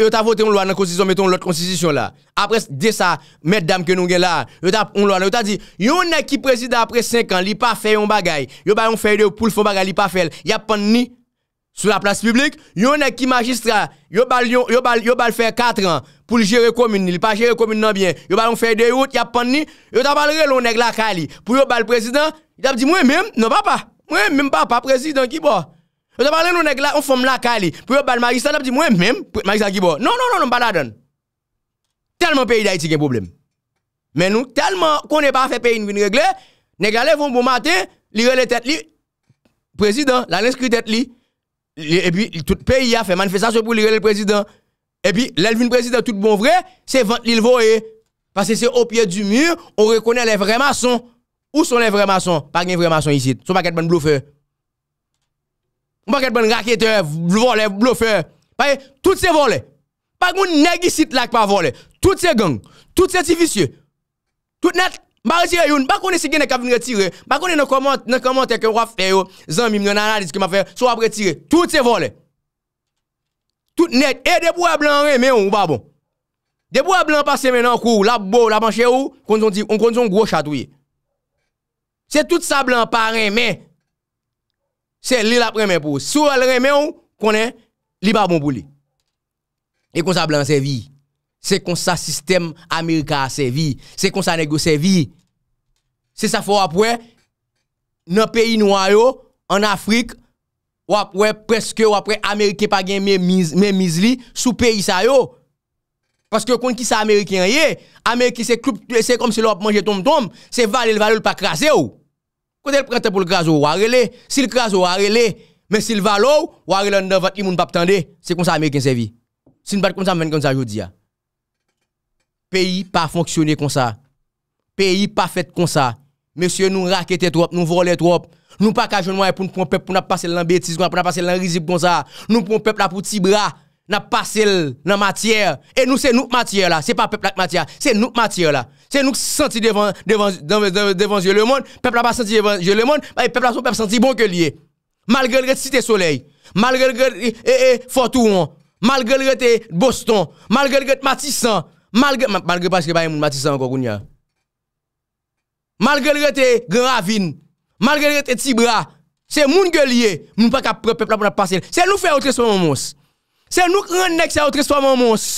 yo ta votè lwa nan konsisyon meton lòt konsisyon la, apre de sa, met dam ke nou gen la, yo ta un lwa la, yo ta di, yo ne ki prezid apre 5 an, li pa fè yon bagay, yo ba yon fè yon pou l fò bagay, li pa fè yon, yapan ni... sur la place publique, yon est qui magistrat, yon bal yon, yon bal yon bal faire 4 ans pour gérer commune, il pas gérer commune non bien. Yon bal on fait deux routes, y a ni yon t'a parlé l'on nèg la Kali. Pour yon bal président, il t'a dit moi même, non papa. Moi même papa président qui boit. Yon t'a parlé l'on nèg la on forme la kali Pour yon bal magistrat, t'a dit moi même magistrat qui boit. Non non non non pas la donne. Tellement pays d'Haïti des problème. Mais nous tellement qu'on n'est pas fait pays une régler, nèg la vont bon matin, li les tête li président, la l'inscrit tête li et puis tout le pays a fait manifestation pour le président. Et puis l'Elvin président tout bon vrai, c'est 20 l'île voyez. Parce que c'est au pied du mur, on reconnaît les vrais maçons. Où sont les vrais maçons Pas de vrais maçons ici. Sont pas de bon bluffeur. On pas de bon Toutes voleur, bluffeur. Pas tout ces volés. Pas de qui ici qui pas volé. Toutes ces gangs, toutes ces vicieux. Tout net Bar retire yon, bak kone se gen e ka vin retire, bak kone nan komante ke waf fe yo, zan mim nan analize ke ma fe, sou ap retire, tout se vole. Tout net, e debouè blan reme yon ou babon. Debouè blan pase men an kou, la bou, la panche yon, kond son di, kond son gwo chadouye. Se tout sa blan pa reme, se li lap reme pou. Sou al reme yon, kone, li babon pou li. E kon sa blan se vi, se kon sa sistem Amerika se vi, se kon sa negos se vi, Se sa fò wap wè, nan peyi nou wè yo, an Afrik, wap wè preske wap wè, Amerike pa gen men mizli, sou peyi sa yo. Paske kon ki sa Amerike yè, Amerike se klup, se kom se lò ap manje tom tom, se valè l'valè l'pa krasè yo. Kote l'prete pou l'krasè yo, ware lè. Si l'krasè yo, ware lè. Men si l'valè yo, ware lè nan vat imoun pa ptande. Se kon sa Amerike se vi. Sin pat kon sa mwen kon sa jodi ya. Peyi pa fonksyonye kon sa. Peyi pa fèt kon sa. Mesye nou rakete trop, nou vole trop, nou pa kajoun mwen pou nou pon pep pou nou pasel nan betis kon, pou nou pasel nan rizip kon sa, nou pon pep la pou ti bra, nou pasel nan matyer, e nou se nou matyer la, se pa pep la ki matyer, se nou matyer la, se nou senti devan je le moun, pep la pa senti devan je le moun, pep la son pep senti bon ke liye. Malge lret site soley, malge lret e fortouan, malge lret e boston, malge lret matisan, malge, malge paske pa yon moun matisan koko nya. Mal gen rete gravine, mal gen rete tibra, se moun gen liye, moun pa ka prepepla pou nan pase. Se nou fe otri swa moun mons. Se nou kren nek se otri swa moun mons.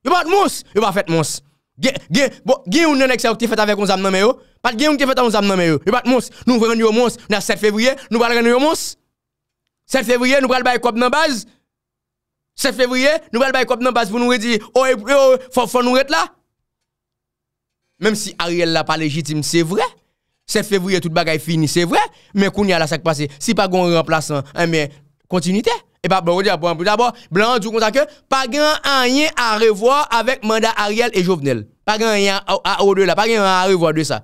Yo bat mons, yo bat fet mons. Gen yon nek se otri fet avek on zam nan meyo, pat gen yon ke fet an on zam nan meyo. Yo bat mons, nou kren yo mons, nan 7 fevriye, nou bal ren yo mons. 7 fevriye, nou bal bay kop nan baz. 7 fevriye, nou bal bay kop nan baz, pou nou re di, oe, oe, fo, fo nou ret la. Mem si Ariel la pa legitime, se vre. Se fevriye tout bagay fini, se vre. Men koun ya la sak pase. Si pa gon remplase, eme, kontinite. E pa bon, bon, bon, bon, bon. Dabo, blan, du konta ke, pa gen anye a revwa avek manda Ariel e Jovenel. Pa gen anye a o de la, pa gen anye a revwa de sa.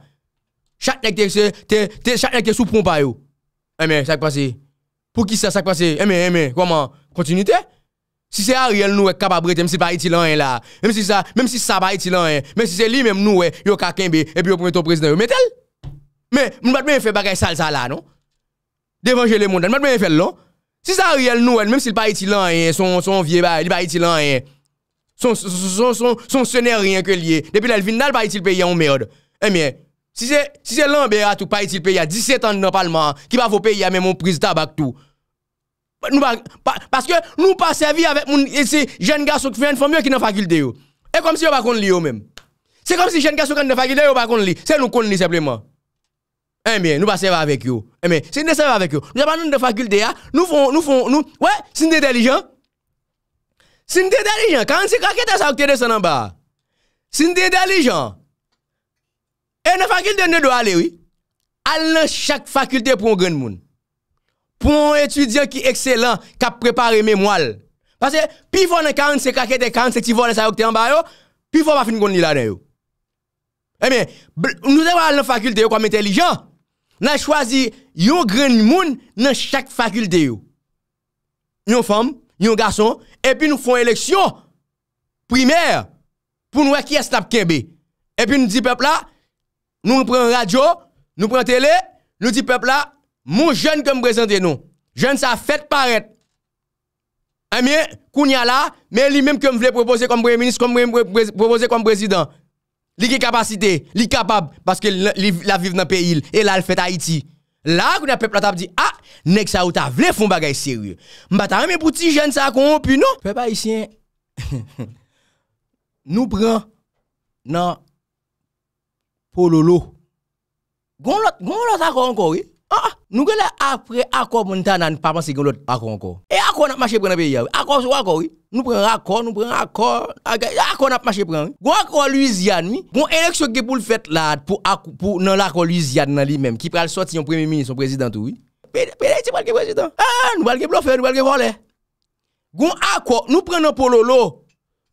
Chak nek te, te, te, chak nek te soupron pa yo. Eme, eh, sak pase. Pou ki sa sak pase? Eme, eh, eh, eme, koman, kontinite. Si se a riel nou e kapabrete, mèm si sa pa iti lan e la, mèm si sa pa iti lan e, mèm si se li mèm nou e, yo kakinbe, epi yo pwèmè ton prezidè yo metel. Mè, mèm mèm mèm fè bagay sal sal la, non? Devanjè le moun, mèm mèm mèm fè lò. Non? Si sa a riel nou e, mèm si pa iti lan e, son vie ba iti lan e, son sè nè rien kè li e, depi lè l'vin dal pa iti l'peyè yon mèod. Mèm mèm, si se lan be atou pa iti l'peyè yon 17 an di nan palman, ki pa fò peyè yon mèm m nou pa servi avèk moun e jen ga souk fèn fòm yo ki nan fakultè yo e kom si yo pa kon li yo men se kom si jen ga souk an de fakultè yo pa kon li se nou kon li sepleman eme, nou pa servi avèk yo e si nou de servi avèk yo, nou japan nan de fakultè ya nou fon, nou fon, nou, wè, si nou de delijan si nou de delijan kan se kakete sa akte de sanan ba si nou de delijan e nan fakultè nou do alè wè alè chak fakultè pou an gen moun pour un étudiant qui est excellent, qui a préparé mémoire. Parce que, puis vous avez 45 40, 45 volets, ça en bas, puis pas finir de Eh bien, nous avons à la faculté comme intelligent. Nous avons choisi un grand monde dans chaque faculté. Une femme, un garçon, et puis nous faisons élection primaire pour nous voir qui est Et puis nous disons, peuple là, nous prenons radio, nous prenons télé, nous disons, peuple là, Moun jen kèm prezente nou. Jen sa fèt paret. A miè, koun ya la, men li mèm kèm vle propose kèm breminis, kèm vle propose kèm prezident. Li ki kapasite, li kapab, paske li la viv nan peyil, e la l fèt Haiti. La, koun ya pep lata pdi, a, ah, nek sa ou ta vle fon bagay serye. Mbata a miè pouti jen sa koun ou pi nou. Fè pa isyen, nou pran, nan, pololo. Gon lot, gon lot akor an kori, Nou gen lè apre akwa moun tan nan pa manse gen lòt akwa anko. E akwa nan ap mache pran nan beya wè. Akwa sou akwa wè. Nou pren akwa, nou pren akwa. Akwa nan ap mache pran wè. Gon akwa Louisian wè. Gon enek se ge pou l fèt la pou nan l akwa Louisian nan li menm. Ki pral soti yon premi minis, yon prezident wè. Pe dey te balge prezident. A, ah, ah, nou balge blou fè, nou balge volè. Gon akwa, nou pren nan pololo.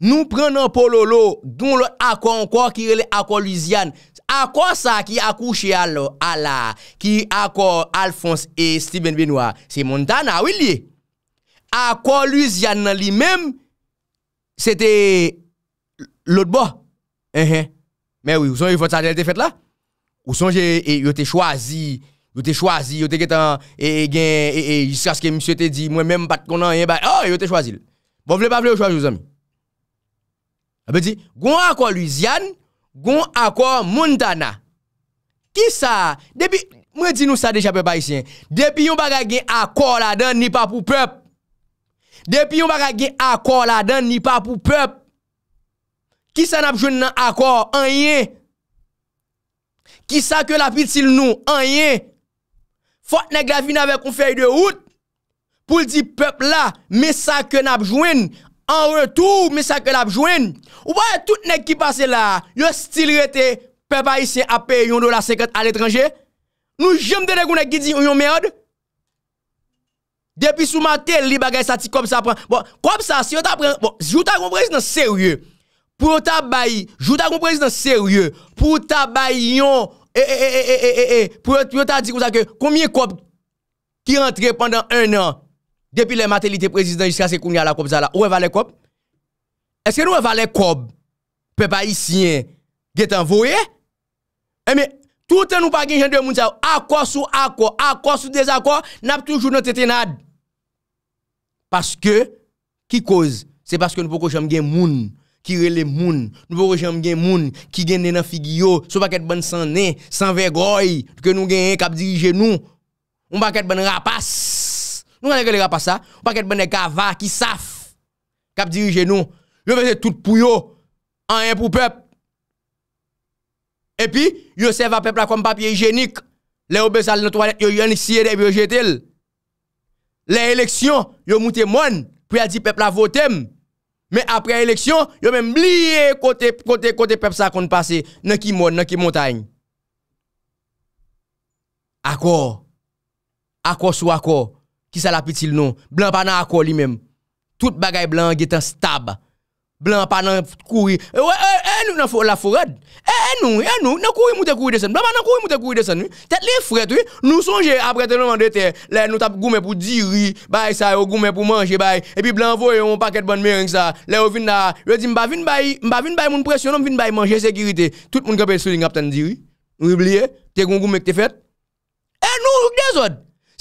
Nou pren nan pololo. Gon l akwa anko ki rele akwa Louisian wè. quoi ça qui a couché à la, qui accord Alphonse et Steven Benoît, c'est Montana, oui, lié. Accord Louisiane lui-même, c'était l'autre bord. Uh-huh. Mais oui, vous que votre salaire été fait là? Vous songez, il choisi, vous était choisi, vous avez été et jusqu'à ce que monsieur te dit, moi-même, pas de rien. Bah, oh, il avez choisi. Bon, vous voulez pas vous choisir, vous amis? Elle dit, quoi quoi Louisiane, Gon akor moun ta na. Ki sa? Depi, mwen di nou sa deja pe pa isen. Depi yon baga gen akor la dan, ni pa pou pep. Depi yon baga gen akor la dan, ni pa pou pep. Ki sa napjoun nan akor? Anye. Ki sa ke lapit sil nou? Anye. Fotne gravine avek ou fey de wout. Poul di pep la, me sa ke napjoun nan. an retou mè sakè la apjouen, ou baye tout nek ki pase la, yo stil rete pepayise apè yon do la sekèt al etranje, nou jemde nek ou nek ki di yon mèrd, depi sou matè li bagay sa ti kom sa pran, bon, kom sa, si yo ta pran, bon, yo ta komprez nan seryè, pou yo ta bayi, yo ta komprez nan seryè, pou yo ta bayi yon, e, e, e, e, e, e, e, pou yo ta di kon sakè, komye kop ki rentre pandan en an, Depi le matelite prezident jiska sekoun ya la kob zala Ou e vale kob? Eske nou e vale kob? Pe pa isyen getan vouye? Eme, touten nou pa gen jende moun sa ou Akwa sou akwa, akwa sou dezakwa Nap toujou nou tete nad Paske, ki koz? Se paske nou pou ko jem gen moun Ki rele moun, nou pou ko jem gen moun Ki gen nenan figiyo, sou baket ban san nen San vergoy, ke nou gen en kap dirije nou Ou baket ban rapas Nou anekelega pa sa, ou pa ket mwene gava ki saf, kap dirije nou, yo vese tout pou yo, anye pou pep. Epi, yo seva pep la kom papye jenik, le yo bezal notwa yo yon siye de biye jetel. Le eleksyon, yo mwote mwen, pou ya di pep la votem, me apre eleksyon, yo mwen mlie kote pep sa kon pase, nè ki mwen, nè ki montagne. Ako, ako sou ako, Ki sa la pitil nou? Blan pa nan akoli mem. Tout bagay blan getan stab. Blan pa nan kouri. E, e, e nou nan la foured. E, e nou, e nou. Nan kouri mouten kouri desen. Blan pa nan kouri mouten kouri desen. Tet li fred. Nou sonje apre tenonman de te. Le nou tap goume pou diri. Bay sa yo goume pou manje bay. E pi blan voye yo moun paket bon mereng sa. Le yo vin da. Yo di mba vin bay moun presyon. Mba vin bay manje sekirite. Tout moun kapel soli nga pten diri. Nwibliye. Te goun goume kte fet. E nou ruk de zod.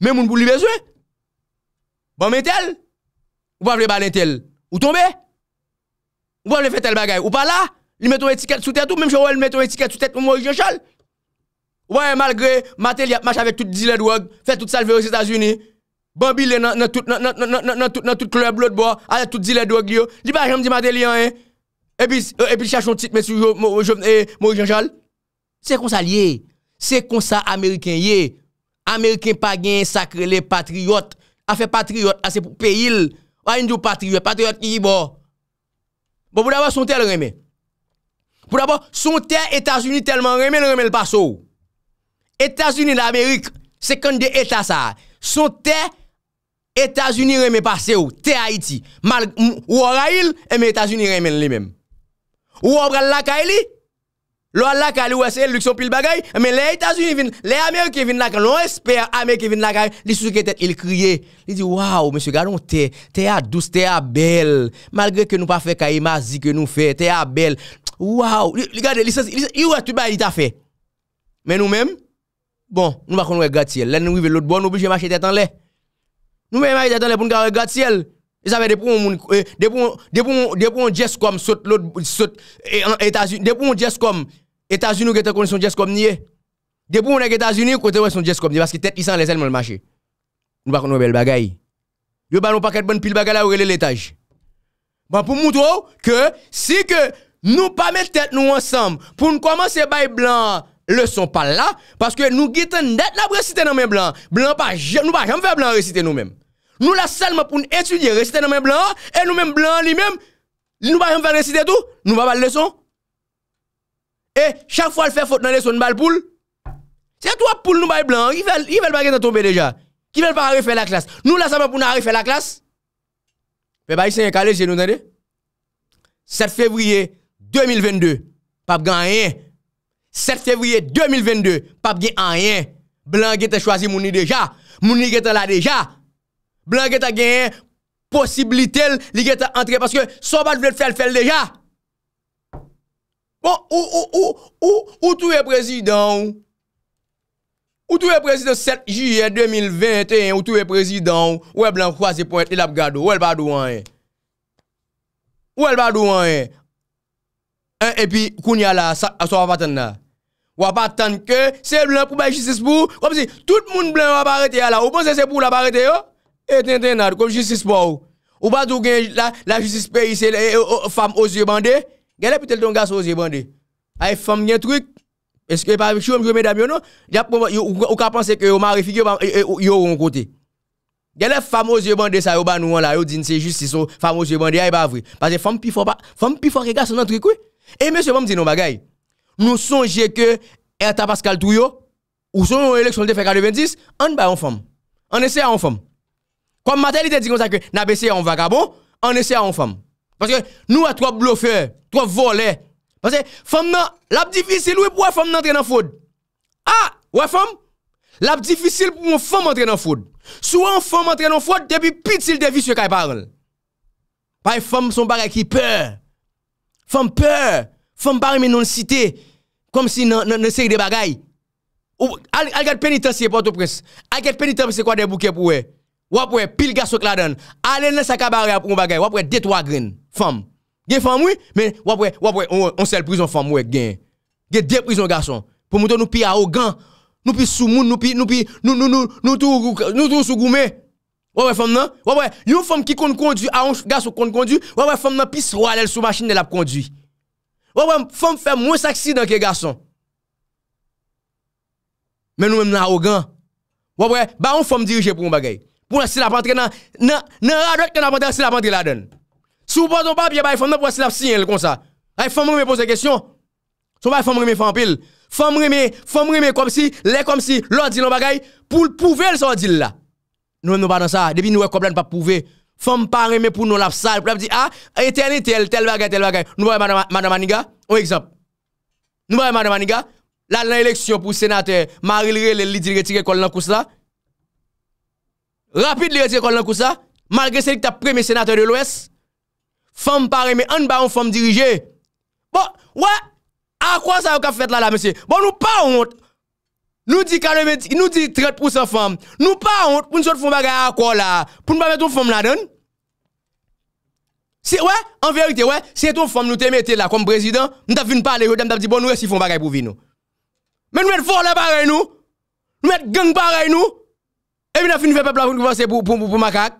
Men moun pou li bezwe? Bon men tel? Ou pa vle balen tel? Ou tombe? Ou pa vle fetel bagay? Ou pa la? Li meton etiket sou tet ou? Mem chou wè li meton etiket sou tet ou mori jen chal? Ou pa yè malgré, matèl yè mach avè tout djilèd wòg, fè tout salve wè S.A. Bon bilè nan tout klèb lòd bò, avè tout djilèd wòg li yo, li pa jèm di matèl yè an, e pi euh, chachon tit mè sou jòvè euh, mori jen chal? Se kon sa liye, se kon sa Amerikèn yè, Ameriken pa gen sakre le patriyot, a fe patriyot, a se pou peyil, a indyo patriyot, patriyot ki ji bo. Bo pou daba son te l reme. Pou daba son te Etasuni telman reme l reme l baso ou. Etasuni l Amerik, sekande etasa a. Son te Etasuni reme baso ou, te Haiti. Mal ou a ra il, eme Etasuni reme l li men. Ou a bra l laka e li, Lwa laka li weseye lukson pil bagay, men le Etasyouni vin, le Amerike vin laka, lwa non espere Amerike vin laka, li souke tet, il kriye, li di, waw, monsiou gado, te, te a douz, te a bel, malgre ke nou pa fe, ka imazi, ke nou fe, te a bel, waw, li gade, li wese, lwa, lwa, lwa, lwa, lwa, lwa, lwa, lwa, lwa, lwa, lwa, lwa, lwa, lwa, lwa, lwa, l Etats-Unis ou gete kon son jazz komniye. Depou mwen ek Etats-Unis ou kote wè son jazz komniye. Baske tet yi san lè zèl mèl mache. Nou bakon nou wè l bagay. Yo ban nou paket bon pil bagay la ou wè l létaj. Ban pou moutrou ke si ke nou pa mèl tet nou ansam. Poun koman se bay blan lè son pal la. Paske nou gete net nap resite nan mè blan. Blan pa jè. Nou pa jèm fè blan resite nou mèm. Nou la sel mè poun etudye resite nan mè blan. E nou mèm blan li mèm. Nou pa jèm fè resite tout. Nou pa bat lè son. E, chak fwa l fè fote nanè, sou n'bal poule. Sè tou ap poule nou baye blan, ki vel bagè ta tombe deja. Ki vel par arifè la klas. Nou la sa mè pou nan arifè la klas. Pe baye sè yè kalè, sè nou nanè. Sè fevriye 2022, pap ganyen. Sè fevriye 2022, pap ganyen. Blan gè ta chwazi mouni deja. Mouni gè ta la deja. Blan gè ta ganyen, posibilitel li gè ta antre. Sè fwa l fè fèl fèl deja. Bon, ou tou e prezidon? Ou tou e prezidon 7 juye 2021? Ou tou e prezidon? Ou e blan kwasi pointe ilap gado? Ou el badou ane? Ou el badou ane? An epi koun ya la, sa wapaten na? Wapaten ke, se e blan pou bay justice pou? Wap si, tout moun blan wap arete ya la. Ou bon se se pou wap arete yo? E ten ten nan, kou justice pou? Ou badou gen la justice payise, eh, eh, ou oh, fam ozy bande? Gè lè pou tè lè ton gas ou zye bandè? Ay fèm nye trèk? Eske pa choum jwè mè dam yon nou? Gè lè pou mwen, ou ka panse ke yo marifik e, e, yo yon kote? Gè lè fèm ou zye bandè sa yo ban nou an la? Yo din se jist si sou fèm ou zye bandè ay bavri? Pase fèm pi fò pa, fèm pi fò ke gas anan trèk wè? E mè sè mwen mè di nou bagay? Nou sonje ke elta paskal tou yo, ou son yon eleksyon te fè kade vèndis, an bay an fèm. An esè an fèm. Kom mater lè te di kon sa kwe, Paske nou a tro blofer, tro voler. Paske, fam nan, lap di fise lou e pou wè fam nan tre nan foud. A, wè fam? Lap di fise lou pou moun fam nan tre nan foud. Sou an fam nan tre nan foud, debi pit sil devis yon kaj parol. Paye fam son bagay ki peur. Fam peur. Fam bari menon site, kom si nan sey de bagay. Ou, al get penitensi e poto pres. Al get penitensi e kwa de bouke pou wè. Wapwe, pil gaso kladan, ale ne sakabarya pou mba gaye, wapwe, detwa grin, fam. Gen fam wè, men wapwe, wapwe, onsel prizon fam wè gen. Gen deprizon gason, pou mouton nou pi a ogan, nou pi sou moun, nou pi, nou pi, nou nou nou, nou tou sou goume. Wapwe, fam nan, wapwe, yon fam ki konde kondyu, a on gaso konde kondyu, wapwe, fam nan pis wale l sou machin l ap kondyu. Wapwe, fam fem mwen saksi dan ke gason. Men nou men nan a ogan, wapwe, ba on fam dirije pou mba gaye. Pou la sila pantre nan, nan, nan radwek nan la pantre la sila pantre la den. Sou poton pa piye baye fom nan pou la sila sinye l kon sa. Aye fom reme pose kesyon. Sou baye fom reme fanpil. Fom reme, fom reme kom si, le kom si, lodi lom bagay pou l pouve l sodi l la. Nou men nou banan sa, debi nou we koplen pa pouve. Fom pan reme pou nou laf sa, pou la pdi a, e teni tel, tel bagay, tel bagay. Nou baye mada, mada maniga, ou ekzop. Nou baye mada maniga, la nan eleksyon pou senate, maril re le lidi re tire kol nan kous la. Rapide li ete kon lan kousa, malge se di ki ta premi senatèr de l'Ouest, fòm paremè an ba yon fòm dirije. Bo, wè, a kwa sa yon ka fèt la la, mese? Bo, nou pa ont, nou di kalemè, nou di tret pou sa fòm, nou pa ont pou nou sot fòm bagay a kwa la, pou nou pa met ton fòm la den. Si, wè, an verite, wè, se ton fòm nou te mette la kom prezident, nou tap vin pale yon, tam tap di, bo, nou resi bon, fòm bagay pou vin nou. Men nou ete fòm la paremè nou, nou ete geng paremè nou, E mi na fin nou fe pepla pou nou vase pou makak?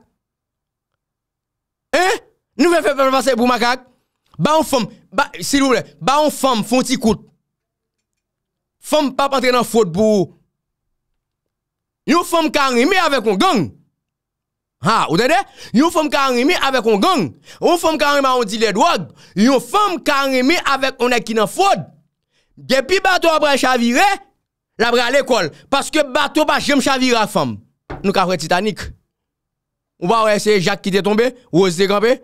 E? Nou fe pepla pou nou vase pou makak? Ba yon fom, si lou ble, ba yon fom fom ti kout. Fom pa patre nan fote pou. Yon fom ka anrimi avek yon gong. Ha, ou dene? Yon fom ka anrimi avek yon gong. Yon fom ka anrimi a yon di ledwag. Yon fom ka anrimi avek yon ekine fote. Gepi ba to apre chavire, la bre al ekol. Paske ba to pa jem chavire ak fom. Nou ka fwe titanik. Ou ba wè se jak ki te tombe, ou wè se te kampe.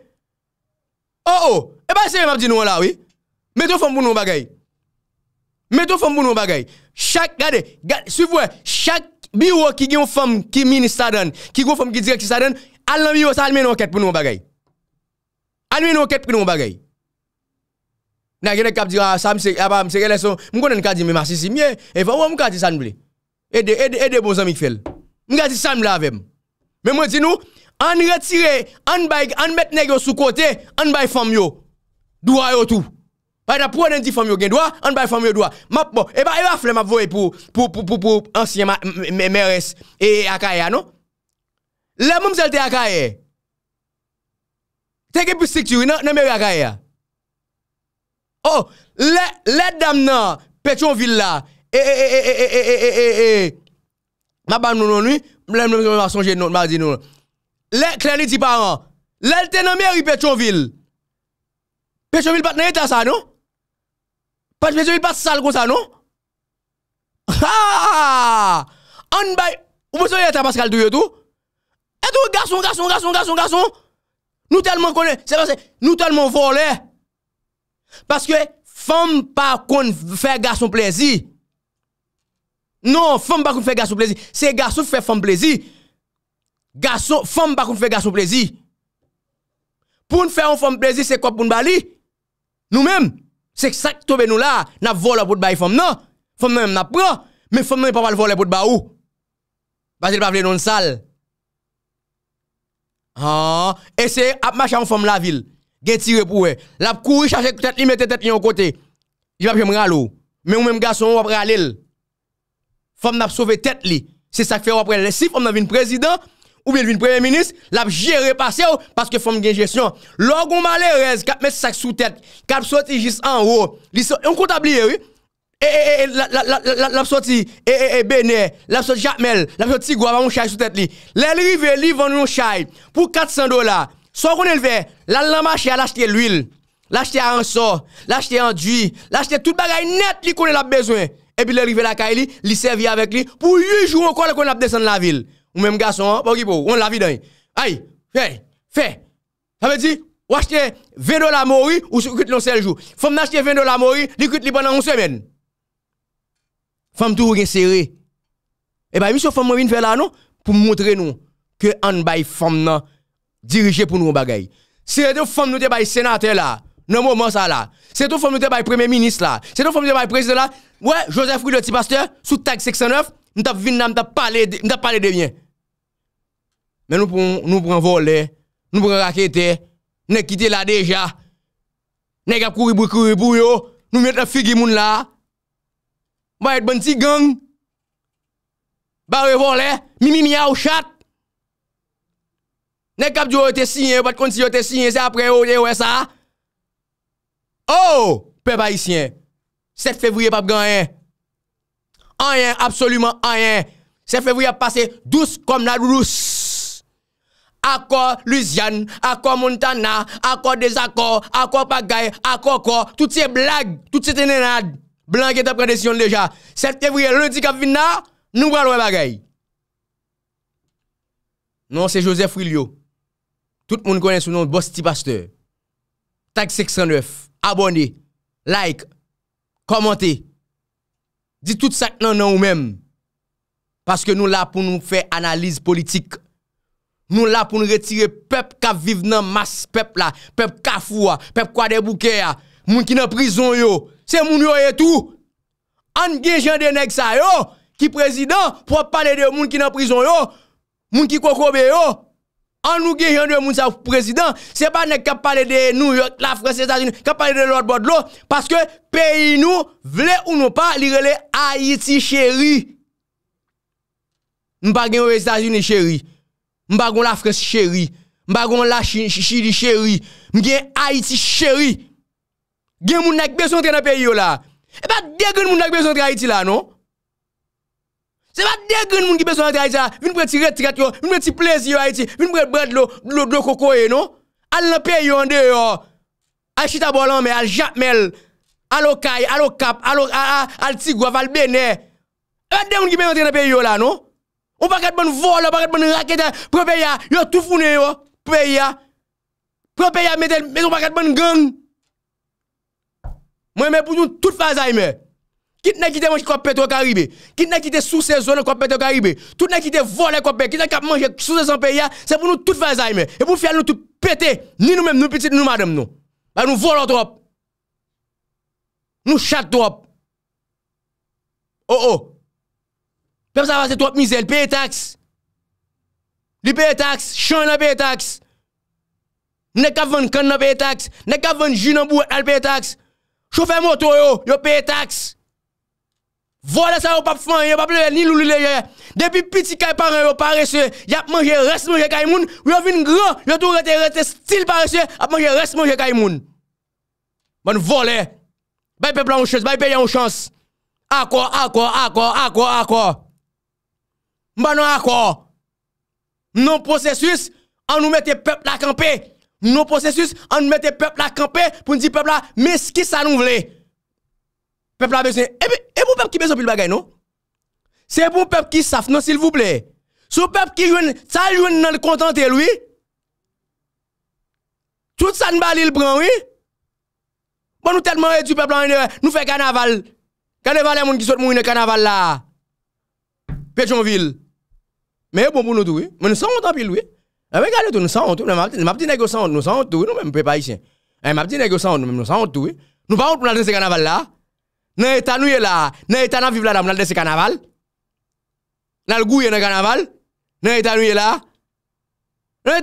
Ou oh, ou, oh, e ba se yon ap di nou wè la wè. Meto fwem pou nou bagay. Meto fwem pou nou bagay. Chak, gade, gade, suiv wè, chak bi wè ki gwen fwem ki mini sa dan, ki gwen fwem ki direk ki sa dan, al nan bi wè sa almen nou ket pou nou bagay. Almen nou ket pou nou bagay. Nan genè kap di wè, mwen kwa nan kwa di mwen masi si mwen, e fwa wè mwen kwa di sa nou wè. E de, e de, e de bon zanmik fel. Mwen di Sam lavem. Men mwen di nou, an retire, an met negyo sou kote, an bay fom yo. Dwa yo tou. Aya da pou an enti fom yo gen dwa, an bay fom yo dwa. Mwen bo, eba an fle ma voye pou, pou, pou, pou, pou, pou, ansyeman Meres e Akaya nou. Le moumzal te Akaya. Tek e pustik ki wine, nan meri Akaya. Oh, le dam nan, Petyon Villa, e, e, e, e, e, e, e, e, e, e, Ma ban mnononou, mle mnon mnon msonje mnot mbadino. Lè krelè ti paran. Lè lte nanmen yon Pechonville. Pechonville pat nan eta sa non? Pat Pechonville pat sal kon sa non? Ha! An bay, ou mson eta Pascale tou ya tou? E tou gason, gason, gason, gason, gason! Nou telman konen, se base, nou telman vole. Paske, fam pa kon fè gason plezi. Non, fèm bakoun fè gassou plezi. Se gassou fè fè fèm plezi, gassou fèm bakoun fè gassou plezi. Poun fè an fèm plezi, se kwa pou n'bali? Nou mèm, se sak tobe nou la, nap vol apout bay fèm nan. Fèm nan mèm nap pran, mè fèm nan mèm papal vol apout bay ou. Basil pa vle non sal. Ha, e se ap machan an fèm la vil, gen tire pou we. Lap kou, i chase koutet, i mette tete yon kote. Jwa mèm jèm ralou. Mèm ou mèm gassou wap ralil. Fom nap sove tet li. Se sak fe wapre le sif, fom nan vin prezident, ou bin vin premen minis, lap jere pase ou, paske fom gen jesyon. Logon male rez, kap met sak sou tet, kap soti jis an ou, li so, yon kontabli e wè, e, e, e, lap soti, e, e, e, bene, lap soti jakmel, lap soti goa, man moun chay sou tet li. Le li ve li vwane moun chay, pou 400 dola. So konen ve, la la machè alachte l'huil, lachte ansor, lachte anduy, lachte tout bagay net li konen lap et puis il arrivé la Kaili, il servi avec lui pour 8 jours encore qu'on a descendu la ville. Ou même garçon, hein, on la vide. Aïe, fait, fait. Ça veut dire, ou acheter 20 dollars mori ou coûte non seul jour. Femme acheter 20 dollars mori, il li pendant une semaine. Femme tout rien serré. Et eh bien, monsieur femme vient faire là non pour montrer nous que on bail femme diriger pour nous bagay. C'est de femme nous te des sénateur là. Nè mò mò sa la. Sè tou fòmite bay premè minis la. Sè tou fòmite bay prezid la. Wè, Joseph Ruy de Ti Pasteur, sou tag seksanòf, nè tap vin nan, nè tap pale devyen. Mè nou prè vò lè, nou prè rakete, nè kite la deja. Nè kap kouibou kouibou yo, nou mè tap figi moun la. Mwè et bè nti gang. Bè wè vò lè, mimimi ya ou chat. Nè kap dyo yo te sinye, wè pat konti oh, yo te sinye, se apre yo, oh, yè wè sa a. Pe pa isyen. 7 fevrouye pap gan anyen. Anyen, absolumen anyen. 7 fevrouye pase, douz kom nan rous. Akor lusian, akor montana, akor dezakor, akor pagay, akor kor, tout se blag, tout se tenenad. Blanke te pre desisyon deja. 7 fevrouye, lodi kap vina, nou bralwe bagay. Non, se Josef Rilio. Tout moun kone sou nou, bosti pasteur. Tag 609, abonde, abonde, Like, komante, di tout sak nan nan ou men. Paske nou la pou nou fe analize politik. Nou la pou nou retire pep ka vive nan mas pep la, pep ka fwa, pep kwa de bouke ya, moun ki nan prizon yo. Se moun yo e tou, an genjen de neg sa yo, ki prezident, pou ap pale de moun ki nan prizon yo, moun ki kokobe yo. An nou gen yon dwe moun sa prezident, se pa nek kap pale de New York, la Frense, etatouni, kap pale de Lord Baudelot, paske peyi nou vle ou nou pa li rele Haiti chéri. Mpa gen yon ve etatouni chéri, mpa gen la Frense chéri, mpa gen la Chidi chéri, mpe gen Haiti chéri. Gen moun nek beson tre na peyi yo la, e pa dekoun moun nek beson tre Haiti la nou. Se va de gwen moun ki beso antre a iti la, ah. vin pou eti retirat yo, vin pou eti plezi yo a iti, vin pou eti bret lo, lo do kokoye, nou? Al nan peyo an de yo, al chita bolan me, al japmel, al okay, al okap, al tigwaf, al bene. A de moun ki beso antre nan peyo la, nou? Ou pa kat bon vol, ou pa kat bon rakete, pou ah. peya, ah. yo toufounen yo, pou peya. Pou peya metel, mwen ou pa kat bon gwen. Mwen mwen pou joun tout fazay me. Kitne ki de manj kwa pet wakaribe, kitne ki de sou sezon wakaribe, tout ne ki de vol wakaribe, kitne ki de manj sou sezon peya, se pou nou tout vaza ime. E pou fyal nou tout pete, ni nou menm nou piti, nou madem nou. A nou vol wakaribe, nou chak wakaribe, ou ou. Oh, oh. Pem sa vase wakaribe mizel, peye taks. Li peye taks, chan la peye taks. Nek avan kan la peye taks, nek avan jinan bou al peye taks. Chofè moto yo, yo peye taks. Vole sa yo pap fman, yo pa plele ni loulileye. Depi piti kaypare yo parese, yapmanje resmanje kaymoun, yo vin gra, yo tou rete rete stil parese, apmanje resmanje kaymoun. Bon vole, bay pe plan ou chans, bay pe jan ou chans. Akor, akor, akor, akor, akor. Mba nou akor. Non posesus, an nou mette pepla kampe. Non posesus, an nou mette pepla kampe, pou di pepla meskis sa nou vle. Et peuple qui besoin de non? C'est pour peuple qui savent, non, s'il vous plaît. ce peuple qui joue ça joue dans le contenté, lui. Tout ça ne prend, oui. Bon, nous tellement du peuple nous fait carnaval. Carnaval, les gens qui sont mourir dans carnaval là. Pétionville. Mais bon pour nous tout, oui. nous sommes en pile, oui. Regardez nous sommes tout. Ma petite nous sommes tout, nous même, faire Ma nous sommes tout, Nous pas pour faire ce carnaval là. Dans l'état nous là, là, dans le carnaval. le carnaval. là. Dans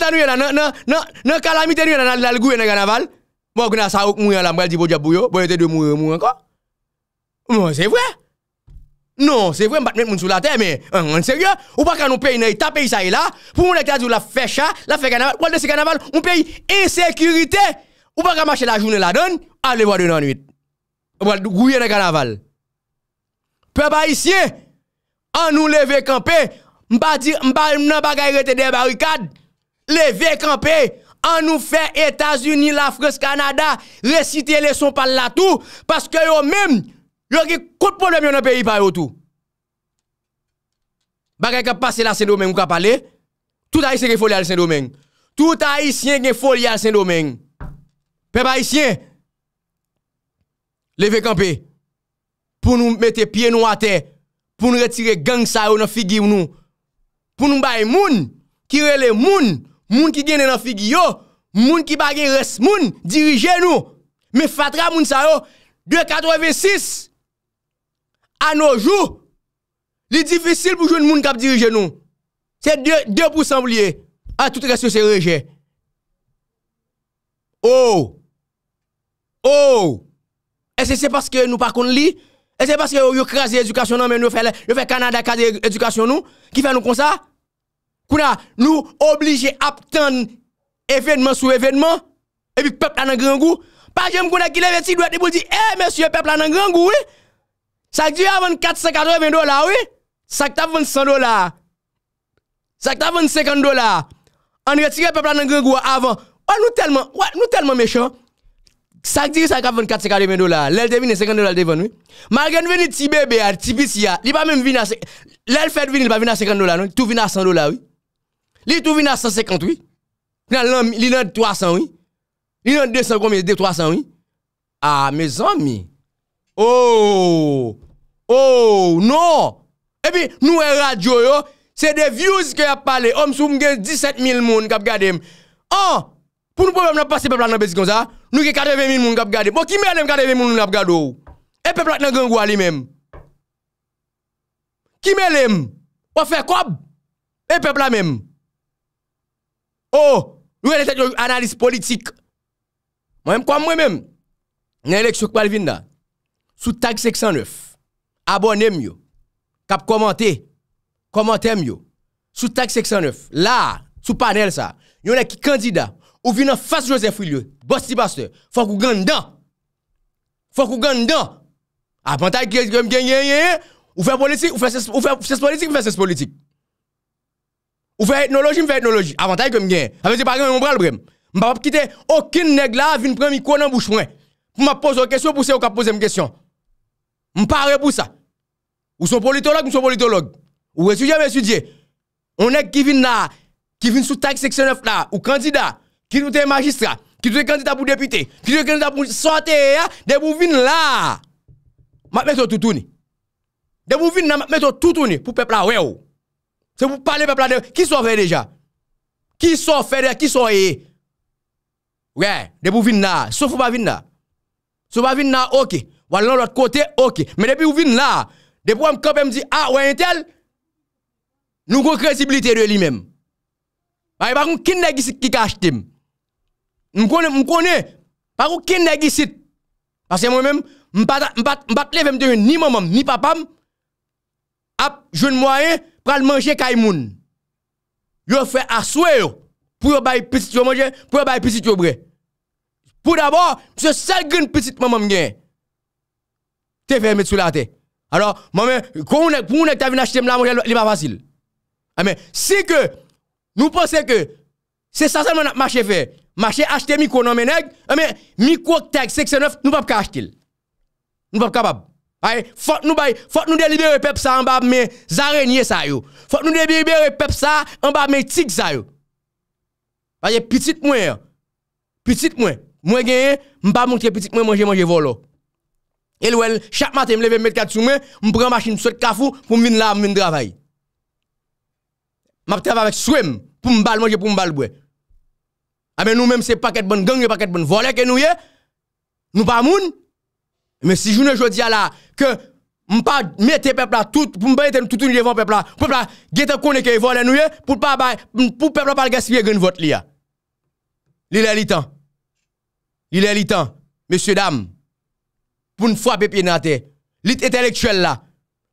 calamité le carnaval. ou de Non, c'est vrai. Non, c'est vrai, on va mettre sur la terre, mais hein, en sérieux, ou pas qu'on paye dans l'état pays ça là, pour on la fait la fait carnaval, ce carnaval, on paye insécurité. Ou pas marcher la journée la donne, allez voir de la nuit. Gouye de kanaval. Pe ba isye, an nou leve kampe, mba di, mba mna bagay rete de barikad, leve kampe, an nou fe Etasuni, la Fros, Kanada, resite le son pal la tou, paske yo mem, yo ki kout problem yon pe yi pal yo tou. Bagay ka pase la sen domen, mka pale, tout a isye gen foli al sen domen. Tout a isye gen foli al sen domen. Pe ba isye, pe ba isye, Leve kampe, pou nou mette pie nou a te, pou nou retire gang sa ou nan figi ou nou. Pou nou bay moun, kirele moun, moun ki genen nan figi yo, moun ki bagen res moun, dirije nou. Me fatra moun sa ou, 2.86. An nou jou, li difisil pou joun moun kap dirije nou. Se 2 pou samblie, a tout res yo se reje. Ou, oh. ou. Oh. E se se paske nou pa konde li? E se paske yo yo kaze edukasyon nou men yo fe kanada kaze edukasyon nou? Ki fe nou kon sa? Kou na nou oblige aptan efedman sou efedman? E pi pepla nan grangou? Pajem kou na gile veti dwe te bou di, e men sye pepla nan grangou, oui? Sak di avan 480 dola, oui? Sak ta 25 dola. Sak ta 25 dola. An reti ge pepla nan grangou avan. Ou nou telman mechan? Sak diri sa ka fon 4 sekade men dola, lèl te vin e 50 dola lèl te fon wè. Mar gen veni ti bebe a, ti biti a, lèl fèd vin lèl pa vin a 50 dola non, tou vin a 100 dola wè. Lèl tou vin a 150 wè. Lèl nan 300 wè. Lèl nan 200 komè, 200-300 wè. A, mè zan mi. Ou, ou, nou. E pi nou e radyo yo, se de views ke ap pale, om sou mgen 17 mil moun kap gade m. Ou, oh! ou. Poun nou pou mwen ap pase pepla nan besi kon sa, nou ke kadeven min moun kap gade. Bon, kime lèm kadeven min moun ap gade ou? E pepla nan gen gwa li mèm. Kime lèm? Wafè koum? E pepla mèm. Ou, nou elè tek yo analis politik. Mwen mèm koum mwen mèm. Nè lèk sou kwa lvin da. Sou tag seksan nèf. Abonèm yo. Kap komante. Komantèm yo. Sou tag seksan nèf. La, sou panel sa. Yon lèk ki kandida. Ou vi nan fas Jose Frilieu, Bostibaste, fwa kou gandan. Fwa kou gandan. Avantay kem genyeyeye, ou fè politik, ou fè sès politik, ou fè sès politik. Ou fè etnologi, ou fè etnologi. Avantay kem genyeyeye. Avantay pari an yon bral brem. Mbap ap kite, okin neg la vin pran mikon an bouch pran. Mbap pose wè kèsyon pou se wè ka pose mkèsyon. Mbap pare pou sa. Ou son politolog, ou son politolog. Ou resuja, ou resujiye. On ek ki vin nan, ki vin sou tak seksyon 9 la, ou kandida. Ki tou te magistra, ki tou te kandita pou depite, ki tou te kandita pou sote e ya, de pou vin la. Mwen sou tutouni. De pou vin nan, men sou tutouni pou pepla we ou. Se pou pale pepla de, ki sou fere deja? Ki sou fere, ki sou e? We, de pou vin la. Sou fou pa vin la. Sou pa vin la, okey. Wan lalot kote, okey. Men de pou vin la, de pou wèm kopèm di, a, ah, wè yentel, nou kon kresibilite rè li mèm. Mwen e bakoun kinne gisi ki kastem. M konen, m konen, pa kou kin negi sit. Pase mwen men, m batle ve m tenye ni moun moun, ni papam, ap joun moun, pral manje kay moun. Yo fwe aswe yo, pou yo bayi piti yo manje, pou yo bayi piti yo bre. Pou d'abor, m se salgen piti moun moun gen. Te fwe met sou la te. Alors, mwen men, pou moun ek ta vin achete m la manje, li pa fasil. Si ke, nou pense ke, se sa san moun ap mache fey. Mache, achte mikon nan meneg, e men, mikon teg 69, nou pap ka achte il. Nou pap ka bab. Aye, fot nou bay, fot nou delibere pep sa, an bab men zarenyen sa yo. Fot nou delibere pep sa, an bab men tig sa yo. Aye, pitik mwen ya. Pitik mwen. Mwen genye, mba mounke pitik mwen mwenje mwenje volo. El wel, chak mate mleve mwen metka tume, mpre mwache mswek kafu, pou mvin la mvin dravay. Mwa ptev avèk swem, pou mbal mwenje pou mbal bwey. A men nou menm se paket bon, gang yo paket bon, vole ke nou ye, nou pa moun. Men si joun yo jodi a la, ke mpa mète pepla, pou mpa mète toutouni devan pepla, pepla gete konen ke vole nou ye, pou pepla pal gaspye gen vot li ya. Li le li tan. Li le li tan. Monsie dam, pou nfwa pepi nan te, lit etelektuel la,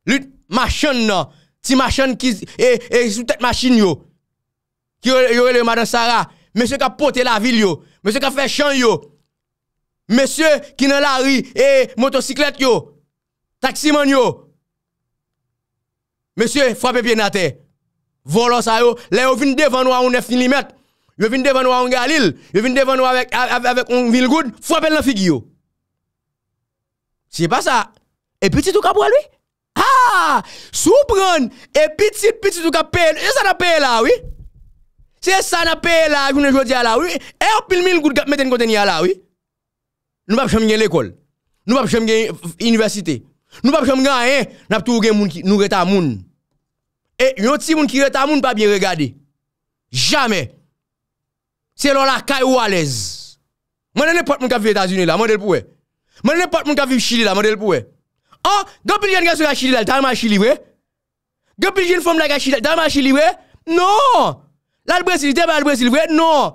lit machan nan, ti machan ki, e sou tet machin yo, ki yo e le madan Sara, Mesye ka pote la vil yo, mesye ka fe chan yo, mesye ki nan la ri e motosiklet yo, taksiman yo, mesye fwape piye na te, volos a yo, la yo vin devanwa un 9 mm, yo vin devanwa un galil, yo vin devanwa avek un vil goud, fwape lan figi yo. Si e pa sa, e piti tou ka bwa lwi? Ha! Sou pran, e piti, piti tou ka peye, e sa la peye la wii? C'est ça n'a payé là, je ne dis là, oui. Et on pile mille gouttes mettre une contenir là, oui. Nous pas jamais l'école. Nous pas jamais université. Nous pas jamais rien, n'a tout gain moun qui nous reta moun. Et yon ti moun qui reta moun pas bien regardé. Jamais. C'est la caille ou à l'aise. Moi n'importe moun qui vit aux États-Unis là, moi pour Moi n'importe moun qui vit Chili là, moi pour Oh, gopil yon sur la Chili là, t'as ma Chili vrai. Gopil yon femme la Chili, t'as ma Chili vrai. Non! La l'Bresil, te pa l'Bresil vre, non.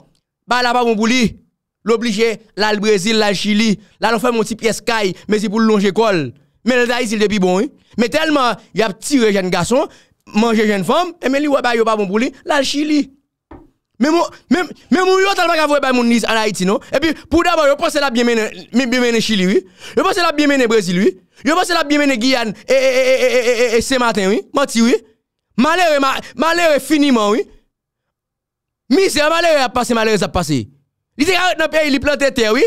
Pa la pa bonbouli. L'oblige, la l'Bresil, la l'Chili. La l'on fè moun ti piye sky, mezi pou l'lonj ekol. Men l'da isil de bi bon, oui. Men telman, y ap ti rejen gason, manje jen fom, e men li wè pa yo pa bonbouli, la l'Chili. Men moun yo talman ka vwe pa moun niz an Haiti, non. E pi, pou daba, yo ponsela bie mene Chili, oui. Yo ponsela bie mene Brasil, oui. Yo ponsela bie mene Guyane, e, e, e, e, e, e, e, e, e, e Misère malheureux a passé, malheureux a passé. Il était ah, dans le pays, il plantait terre, oui.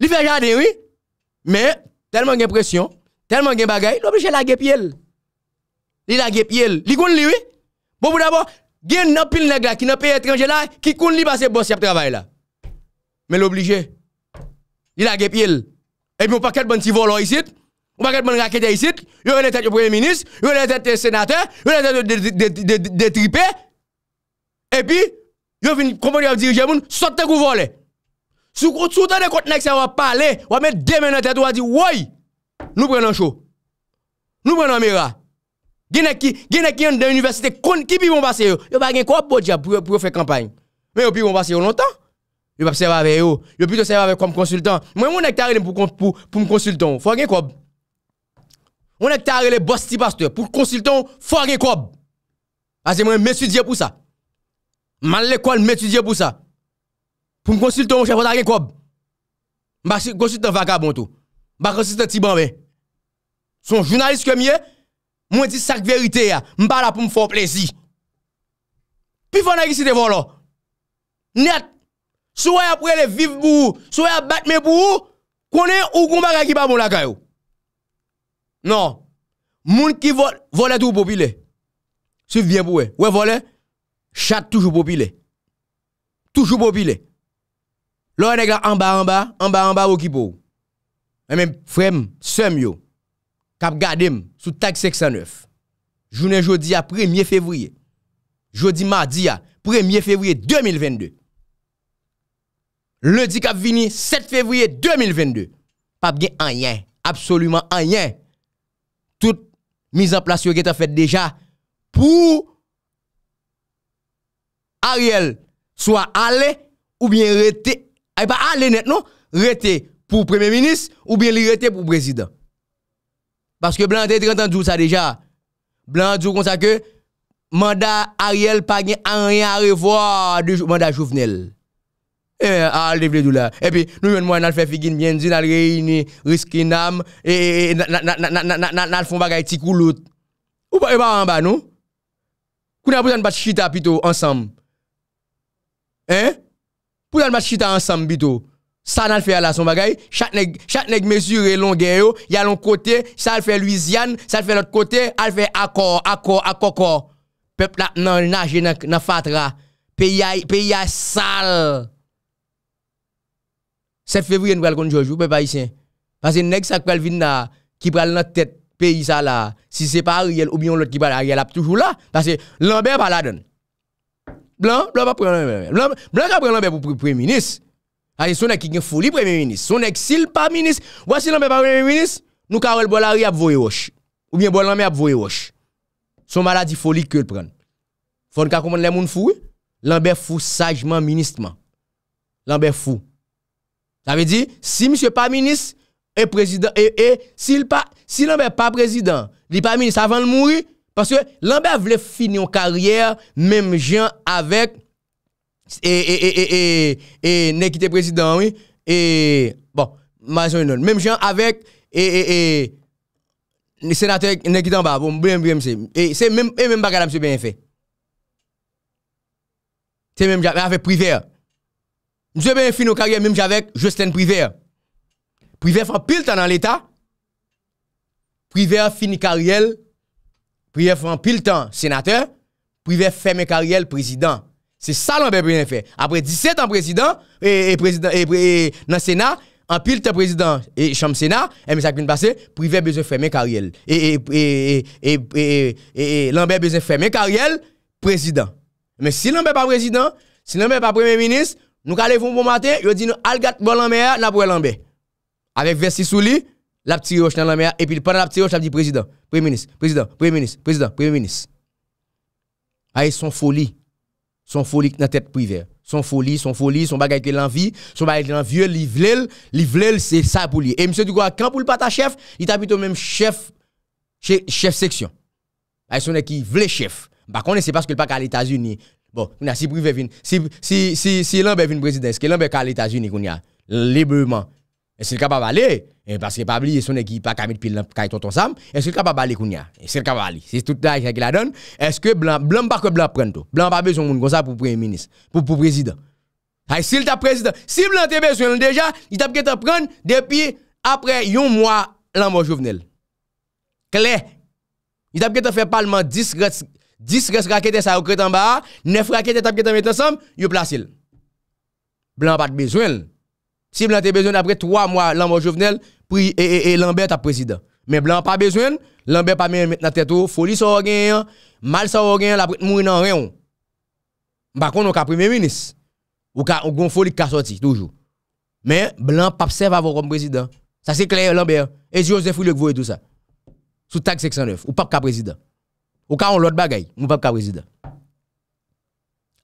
Il fait jardin, oui. Mais, tellement de pression, tellement de bagaille, l'obligé de la guepiel. Il a guepiel. Il connaît lui, oui. Bon, pour d'abord, il y a un pile nègre qui n'a pays étranger là, qui compte lui parce que boss y a travail là. Mais l'obligé. Il a guepiel. Et puis, on paquet de bon petit volant ici. On paquet de bon raquette ici. Il y a une tête de premier ministre, il y a une tête de sénateur, il y a une tête de tripé. Et puis, yo vini compagnie a diriger moun, sortez kou vole. Sou sou tan de compte nèg ça va parler, va mettre deux mains dans tête, va dire "Oui, nous prenons chaud. Nous prenons mira." ki qui ki qui dans l'université ki pi bon passer yo. Yo pas gen quoi pour pou, pour pour faire campagne. Mais yo pi vont passer longtemps. Yo pa serve avec yo. Yo plutôt serve avec comme consultant. Moi mon nèg taré pour pour pour me consultant. Faut gen quoi. On est taré les boss ti pasteur pour consultant, faut gen quoi. Parce ah, que moi me dit pour ça. Man l'ekol m'etudye pou sa. Pou m'konsilte moun chefot a gen kob. M'konsilte vaka bontou. M'konsilte tibanbe. Son jounalist kemye, mwen di sak verite ya. M'pala pou m'fok plezi. Pi fwana ki si te volo? Net! Sou wè aprele viv pou ou? Sou wè ap batme pou ou? Kone ou koumba kakipa moun laka yo? Non. Moun ki volet ou popile. Sou vye pou we. We volet, Chate toujou popile. Toujou popile. Lò yon neg la amba amba, amba amba wokipo. Mè mè frem, sem yo. Kap gadem sou tag 609. Jounen jodi a, premye fevriye. Jodi madi a, premye fevriye 2022. Lodi kap vini, 7 fevriye 2022. Pap gen anyen. Absolumen anyen. Tout mizan plasyo getan fet deja pou Ariel soit allé ou bien rete, pas aller net non, rete pour premier ministre ou bien rete pour président. Parce que Blanc a 30 ans ça déjà. Blanc dit que mandat Ariel pas rien à revoir de mandat Jovenel. Eh, à de Et puis, nous, nous, nous, fait bien dit, nous, réunir, risquer nous, et, nous, nous, Ou pas, en bas, non? Qu'on a besoin de ensemble. Hein? Pour le match chita ensemble, bito. Ça n'a fait la son bagaille. Chaque nèg, chaque nèg mesure longueur yo. Y a l'un côté, ça le fait Louisiane, ça le fait l'autre côté, elle fait accord, accord, accord, accord. Peuple là, nan, nage nan, fatra. Pays pays sale. 7 février, nous allons jouer, peuple haïtien. Parce que nèg ça qui vin là, qui prend la tête pays ça là, si c'est pas Ariel ou bien l'autre qui parle Ariel, a toujours là. Parce que Lambert pas la donne. Blan, blan pa pren l'anbe pou preminis. Aye, son ek yon foli preminis. Son ek sil pa minis. Wasi l'anbe pa preminis, nou ka ou el bolari ap voye wosh. Ou bien bolanme ap voye wosh. Son maladi foli ke l'pren. Fon kakouman lè moun fou, l'anbe fou sajman ministman. L'anbe fou. Sa ve di, si misye pa minis, e prezident. E, e, si l'anbe pa prezident, li pa minis avan l'mouri, Paske, l'anbe a vle fin yon karyer, menm jen avèk, e, e, e, e, e, e, nekite prezident, oui, e, bon, ma zon yon non. Menm jen avèk, e, e, e, senatèk nekite anba, bon, bèm, bèm, si. E, se, menm, menm baka la mse bèm fè. Se, menm jen avèk, mè avèk privèr. Mse bèm fè yon karyer, menm jen avèk, justen privèr. Privèr fè piltan an l'état. Privèr fin yon karyèl, prive en pile temps sénateur, privé ferme Kariel, président. C'est ça l'on bien fait. Après 17 ans président et, président et, et, dans le Sénat, en pile temps président et chambre Sénat, et ça vient passer, privé besoin faire mes et et et et Lambert besoin faire mes président. Mais si Lambert pas président, si Lambert pas premier ministre, nous allons bon matin, il dit nous algat bon Lambert, n'a pas Lambert. Avec Versi sous lui, la petite roche dans la mer et puis pendant la petite roche, ça dit président. Premier ministre, président, Premier ministre, président, Premier ministre. Aïe, ah, son folie. Son folie dans la tête privée. Son folie, son folie, son bagage que l'envie, son bagage que l'envieux, l'ivlel, l'ivlel, c'est ça pour lui. Et monsieur quoi, quand pour le pas chef, il t'a plutôt même chef, chef, section. Aïe, ah, son qui vle chef. Bah, connaît, c'est parce qu'il pas qu'à l'États-Unis. Bon, si privé vient, si, si, si, si l'ambert vient président, est-ce que l'ambert qu'à l'États-Unis qu'on y a? Librement. Est-ce qu'il est capable aller eh, Parce que pas oublier son équipe pas Camille le pile dans tonton Sam. Est-ce qu'il est capable d'aller Kounia Est-ce qu'il est capable d'aller C'est tout là qu'il a donné. Est-ce que blanc blanc pas que blanc prend tout Blanc pas besoin monde comme ça pour premier ministre, pour pour président. Si le t'a président, si blanc t'a besoin déjà, il t'a qu'à prendre depuis après un mois l'an mort Jovenel. Clair. Il t'a qu'à faire parlement 10 10 raquettes ça au en bas, 9 raquettes t'a qu'à mettre ensemble, il place. Blanc pas besoin. Si Blanc a besoin après trois mois, Lambert Jovenel, puis et, Lambert est président. Mais Blanc pas besoin, Lambert pas même la tête, oh, folie ça gagne, mal ça gagne, la prête mourir dans rien. Par contre, on a premier ministre. Ou ka, on gon folie a sorti, toujours. Mais Blanc pas serve avant comme président. Ça c'est clair, Lambert. Et Joseph Fouilleux vous et tout ça. Sous taxe 609, ou pas ka président. Ou ka on l'autre bagaille, ou pas ka président.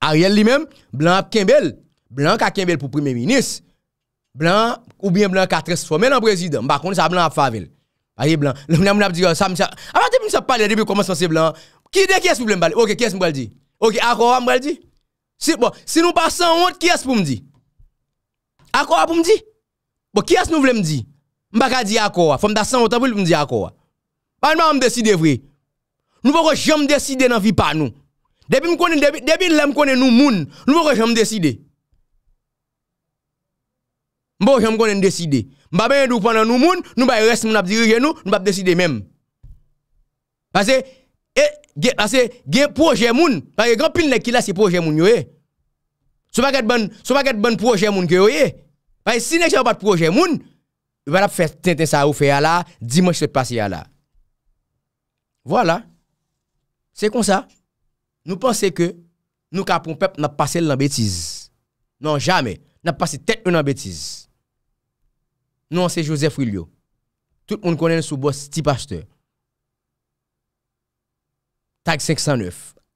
Ariel lui-même, Blanc a Kembel. Blanc a Kembel pour premier ministre. Blan ou bien blan kater se so, men nan prezident mba kon dis a blan ap fave. A ye blan, lem mwen ap di yo oh, sam chak. A man ah, tepi mwen se pale, depe koman se blan. Ki de kes pou mwen pale? Ok, kes mwen pal di? Ok, akora mwen pal di? Si nou pa 100 ou 10 kes pou mwen di? Akora pou mwen di? Bo, kes nou vle mwen di? Mba ka di akora, fom da 100 ou 10 pou mwen di akora. A mi wang mwen decide vre. Nou wang wang jam decide nan vi pa nou. Depe mwen konen nou moun, nou wang wang jam decide. Mba ou jèm konen deside. Mba ben yon dou pan nan nou moun, nou bay reste moun ap dirije nou, nou bay ap deside menm. Ase, e, ase, gen proje moun, bay e gampil nekila se proje moun yo e. Sou ba ket bon, sou ba ket bon proje moun ki yo e. Bay, si nek jèm bat proje moun, yon bay ap fè tenten sa ou fè ya la, dimanj fè pasi ya la. Voilà. Se kon sa, nou pense ke, nou kapon pep nan pasel nan betiz. Nan jame, nan pasi tet nan betiz. Nou an se Josef Rilio. Tout moun konen sou bosti pasteur. Tag 509.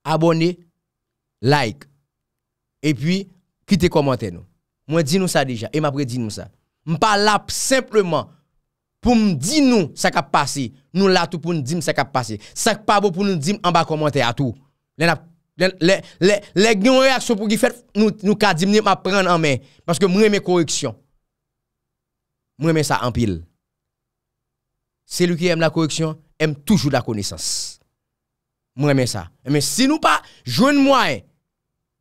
Abone, like, epi, kite komante nou. Mwen di nou sa deja, e m apre di nou sa. M pa la simpleman, pou m di nou sakap pase, nou la tou pou m di m sakap pase. Sak pa bo pou m di m an ba komante a tou. Lèk nou reaksyon pou ki fet, nou ka di m ne m ap pren an men, paske m reme koreksyon. Moi, mets ça en pile. Celui qui aime la correction aime toujours la connaissance. Moi, mets ça. Mais si nous pas joindre moyen,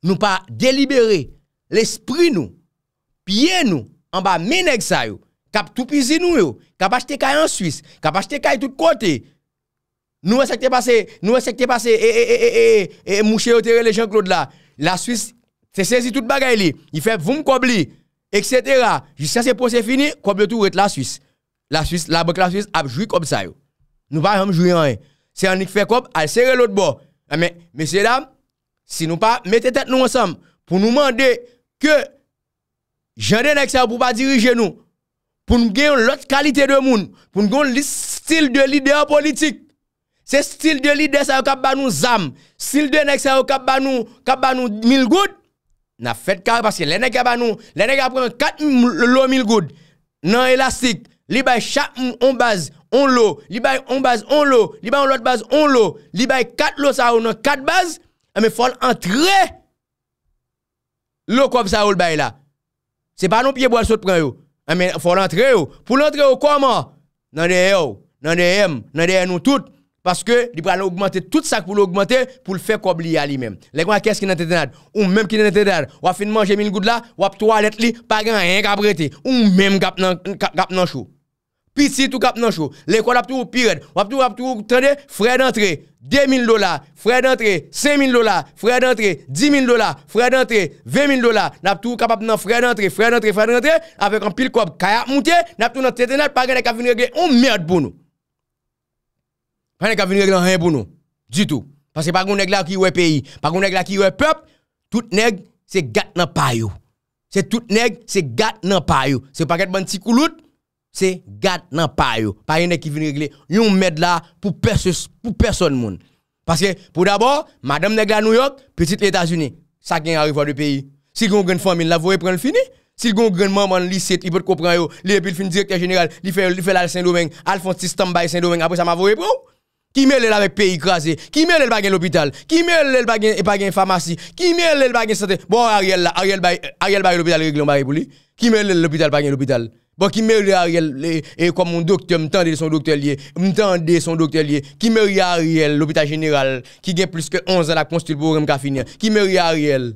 nous pas délibérer l'esprit nous, pied nous, en bas, meneg ça yo, cap tout pisi nous yo, cap acheter kay en Suisse, cap acheter kay tout côté. Nous, est-ce que passé, nous, est-ce que passé, et, et, et, et, et, et, Jean-Claude là, la Suisse, c'est saisi toute bagaille li, il fait vous kobli, Etc. Jisya se pou se fini, kop le tou ret la Suisse. La Suisse, la boke la Suisse, ap jwi kop sa yo. Nou pa yon jwi ane. Se ane ki fe kop, al sere lout bo. Ame, mesye dam, si nou pa, mette tet nou ansam pou nou mande ke jande nèk sa yo pou pa dirije nou. Poun gen yon lot kalite de moun. Poun gen yon stil de lidea politik. Se stil de lidea sa yo kap ban nou zam. Stil de nèk sa yo kap ban nou, kap ban nou mil gout. n'a fait carré parce que les a ba nous les 4 l'eau 1000 goud non élastique li bay chaque on base on l'eau, li bay on base on l'eau li bay l'autre base on l'eau, li bay 4 lots ça on 4 bases ah, mais faut entrer l'eau comme ça ou là c'est pas nos pieds bois saute prend yo ah, mais faut l'entrer pour l'entrer comment dans des dans des nous toutes Paske di pral augmente tout sa pou l'augmente pou l'fe kob li ya li men. Lekwa kes ki nan tetenad? Ou menm ki nan tetenad? Wap fin manje min goud la? Wap to alet li? Pagan yon kap rete. Ou menm kap nan chou? Pis si tou kap nan chou? Lekwa dap tou pi red? Wap tou dap tou tande? Frey d'entre? De min dola? Frey d'entre? Se min dola? Frey d'entre? Di min dola? Frey d'entre? Ve min dola? Nap tou kap ap nan frey d'entre? Frey d'entre? Frey d'entre? Ape kon pil kob kaya mouti? Pas nèg venir régler rien pour nous du tout parce que pas qu'on nèg là qui ouais pays, pas qu'on nèg là qui ouais peuple, tout nèg c'est gat nan payo. C'est tout nèg c'est gat nan payo. C'est pas ban petit couloute, c'est gat nan payo. Pas nèg qui vient régler yon mède là pour personne pour personne moun. Parce que pour d'abord, madame nèg à New York, petite États-Unis, ça gagne arrive de pays. Si gon grande famille la voye prend le fini. Si gon grande maman lycée, il peut comprendre yo, li le fin directeur général, il fait il fait la Saint-Domingue, Alphonse Stambay Saint-Domingue après ça m'a voyé pour. Ki mele lavek pe ikrase, ki mele lavek bagen l'opital, ki mele lavek bagen e famasi, ki mele lavek bagen sante. Bon, Ariel la, Ariel bagen l'opital, reglon bagen pou li. Ki mele lavek l'opital, bagen l'opital. Bon, ki mele Ariel, e, e kwa moun doktor, mtande son doktor liye, mtande son doktor liye. Ki mele Ariel, l'opital general, ki gen plus ke 11 la konstitut pou rem kafinia. Ki mele Ariel,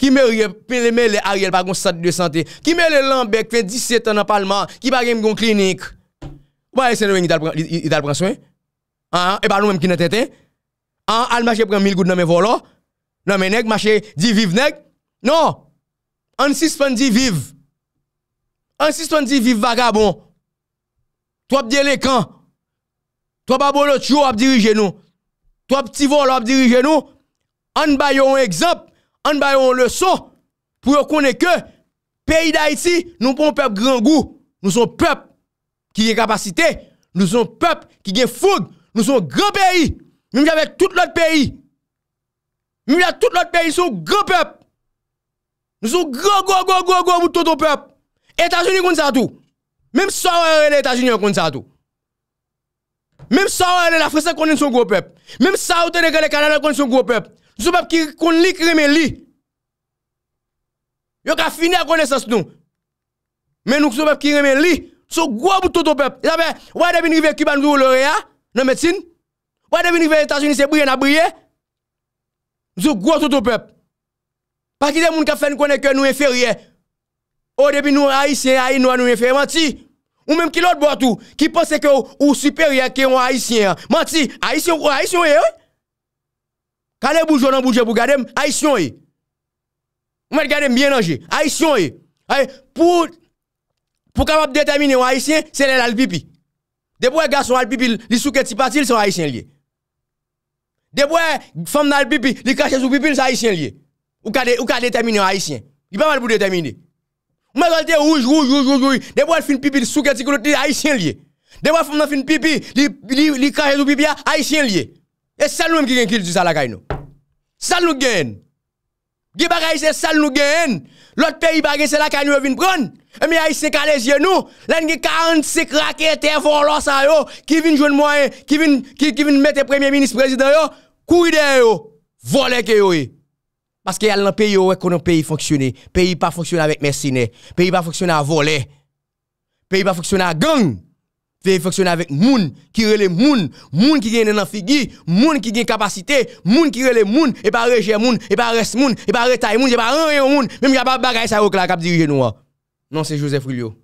ki mele Ariel bagen sante, ki mele Lambek, fe 17 nan palman, ki bagen mgon klinik. Woye seno ven yi dal pranswen? an, e ba nou menm ki net eten, an, al mache premil gout nanme volo, nanme neg, mache di viv neg, nan, an sispan di viv, an sispan di viv vagabon, to ap di elekan, to ap abolo tiyo ap dirije nou, to ap ti volo ap dirije nou, an bayon ekzamp, an bayon le son, pou yo kone ke, peyi da iti, nou pon pep gran gou, nou son pep ki gen kapasite, nou son pep ki gen foug, Nou sou grè peyi, mèm javè tout lòt peyi. Mèm javè tout lòt peyi, sou grè pep. Nou sou grè grè grè grè grè moutoto pep. Etagini kon sa tou. Mèm sa orèlè etagini kon sa tou. Mèm sa orèlè la frise konen sou grè pep. Mèm sa orèlè gè lè kananè konen sou grè pep. Nou sou pep ki kon li kremen li. Yo ka fini a konen sas nou. Mèm nou sou pep ki kremen li. Sou grè moutoto pep. Yabè, wèy debi nivè kiban moutoto pep. Nan metsin? Ou an demi nou veritasyon nise brye nan brye? Mzou gwo toutou pep. Pakide moun ka fen konen ke nou enferye. Ou an demi nou aisyen, a inwa nou enferye. Manti? Ou menm ki lout bwot ou? Ki pense ke ou superior ke ou aisyen. Manti? Aisyen ou kwa? Aisyen ou e? Eh? Ka ne boujou nan boujou pou gade m? Aisyen eh? ou e? Mwen gade m bien anje. Aisyen ou eh? e? Ae? Pou... Pou kapap detamine ou aisyen, se lè lal pipi. Debwe gwa son al pipi li suketi patil son aisyen liye. Debwe fam nan al pipi li kache sou pipi li son aisyen liye. Ou ka detemine an aisyen. Gwa pa mal pou detemine. Mwen zolte ouj ouj ouj ouj ouj. Debwe al fin pipi li suketi patil son aisyen liye. Debwe al fin pipi li kache sou pipi li son aisyen liye. E sal nou mwen ki gen kil di sal akay nou. Sal nou gen. Gwa bak aise sal nou gen nan. L'autre pays c'est là qu'il nous vient prendre. Et mais ici qu'à les yeux nous, là 45 raquettes volants ça yo qui viennent joindre moyen, qui viennent qui qui viennent mettre premier ministre président yo, couille derrière yo, voler que yo. Parce qu'il y a un pays où un pays fonctionne, pays pas fonctionner avec mercenaires, pays pas fonctionne à voler, pays pas fonctionne à gang. Veuillez fonctionner avec moun qui relè moun, moun qui gagne dans figi moun qui gagne capacité, moun qui relè moun et pas rejet moun et pas reste moun et pas retaille moun et pas rien moun, même y a pas bagaille ça au cap diriger nous. Hein. Non, c'est Joseph Rulio.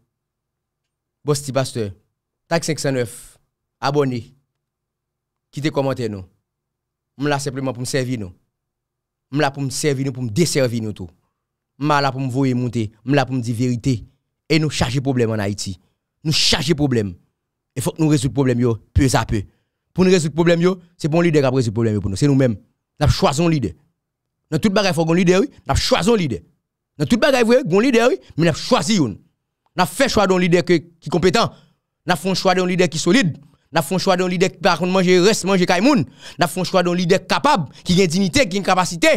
Bosti pasteur. Tag 509. Abonnez. Quittez commenter nous. là simplement pour me servir nous. là pour me servir nous pour me desservir nous tout. M'la là pour me voyer monter, là pour me dire vérité et nous charger problème en Haïti. Nous charger problème. Il faut que nous résoudre le problème, peu à peu. Pour nous résoudre le problème, c'est bon leader qui a résoudre le problème pour nous. C'est nous-mêmes. Nous choisissons le leader. Dans toute bagarre, il faut qu'on leader, oui. Nous choisissons le leader. Dans toute bagarre, il faut leader, oui. Mais nous choisissons. Nous fait choix d'un leader qui est compétent. Nous fait choix d'un leader qui est solide. Nous fait choix d'un leader qui par contre manger reste, manger kaimoun. Nous font choix d'un leader capable, qui a une dignité, qui a une capacité.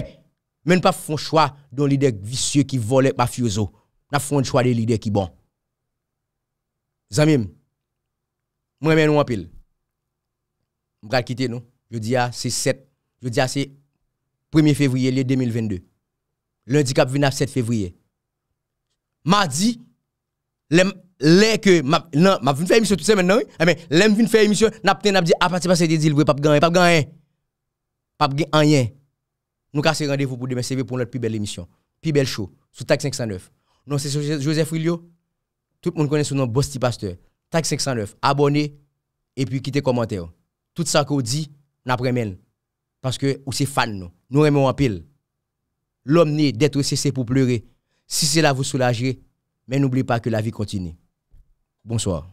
Mais nous pas fait choix d'un leader vicieux qui vole mafioso. Nous fait choix d'un leader qui est bon. Zamim. Moi, même nous en pile. Je vais quitter nous. Je dis, ah, c'est 7. Je dis, ah, c'est 1er février 2022. Lundi, cap 7 février. Mardi, les que m'a m'a faire émission tout ça maintenant ah, mais l'aime vinn faire émission n'a n'a dit à partir passer des veut pas gagner pas gagner hein. pas gagner rien nous casser rendez-vous pour demain c'est pour notre plus belle émission plus belle show sous taxe 509 non c'est Joseph Rilio tout le monde connaît son nom Bosti Pasteur Tag 509, abonnez et puis quittez commentaire. Tout ça qu'on dit, n'a Parce que ou c'est fan nous. Nous aimons en pile. L'homme n'est d'être cessé pour pleurer. Si cela vous soulagerait mais n'oubliez pas que la vie continue. Bonsoir.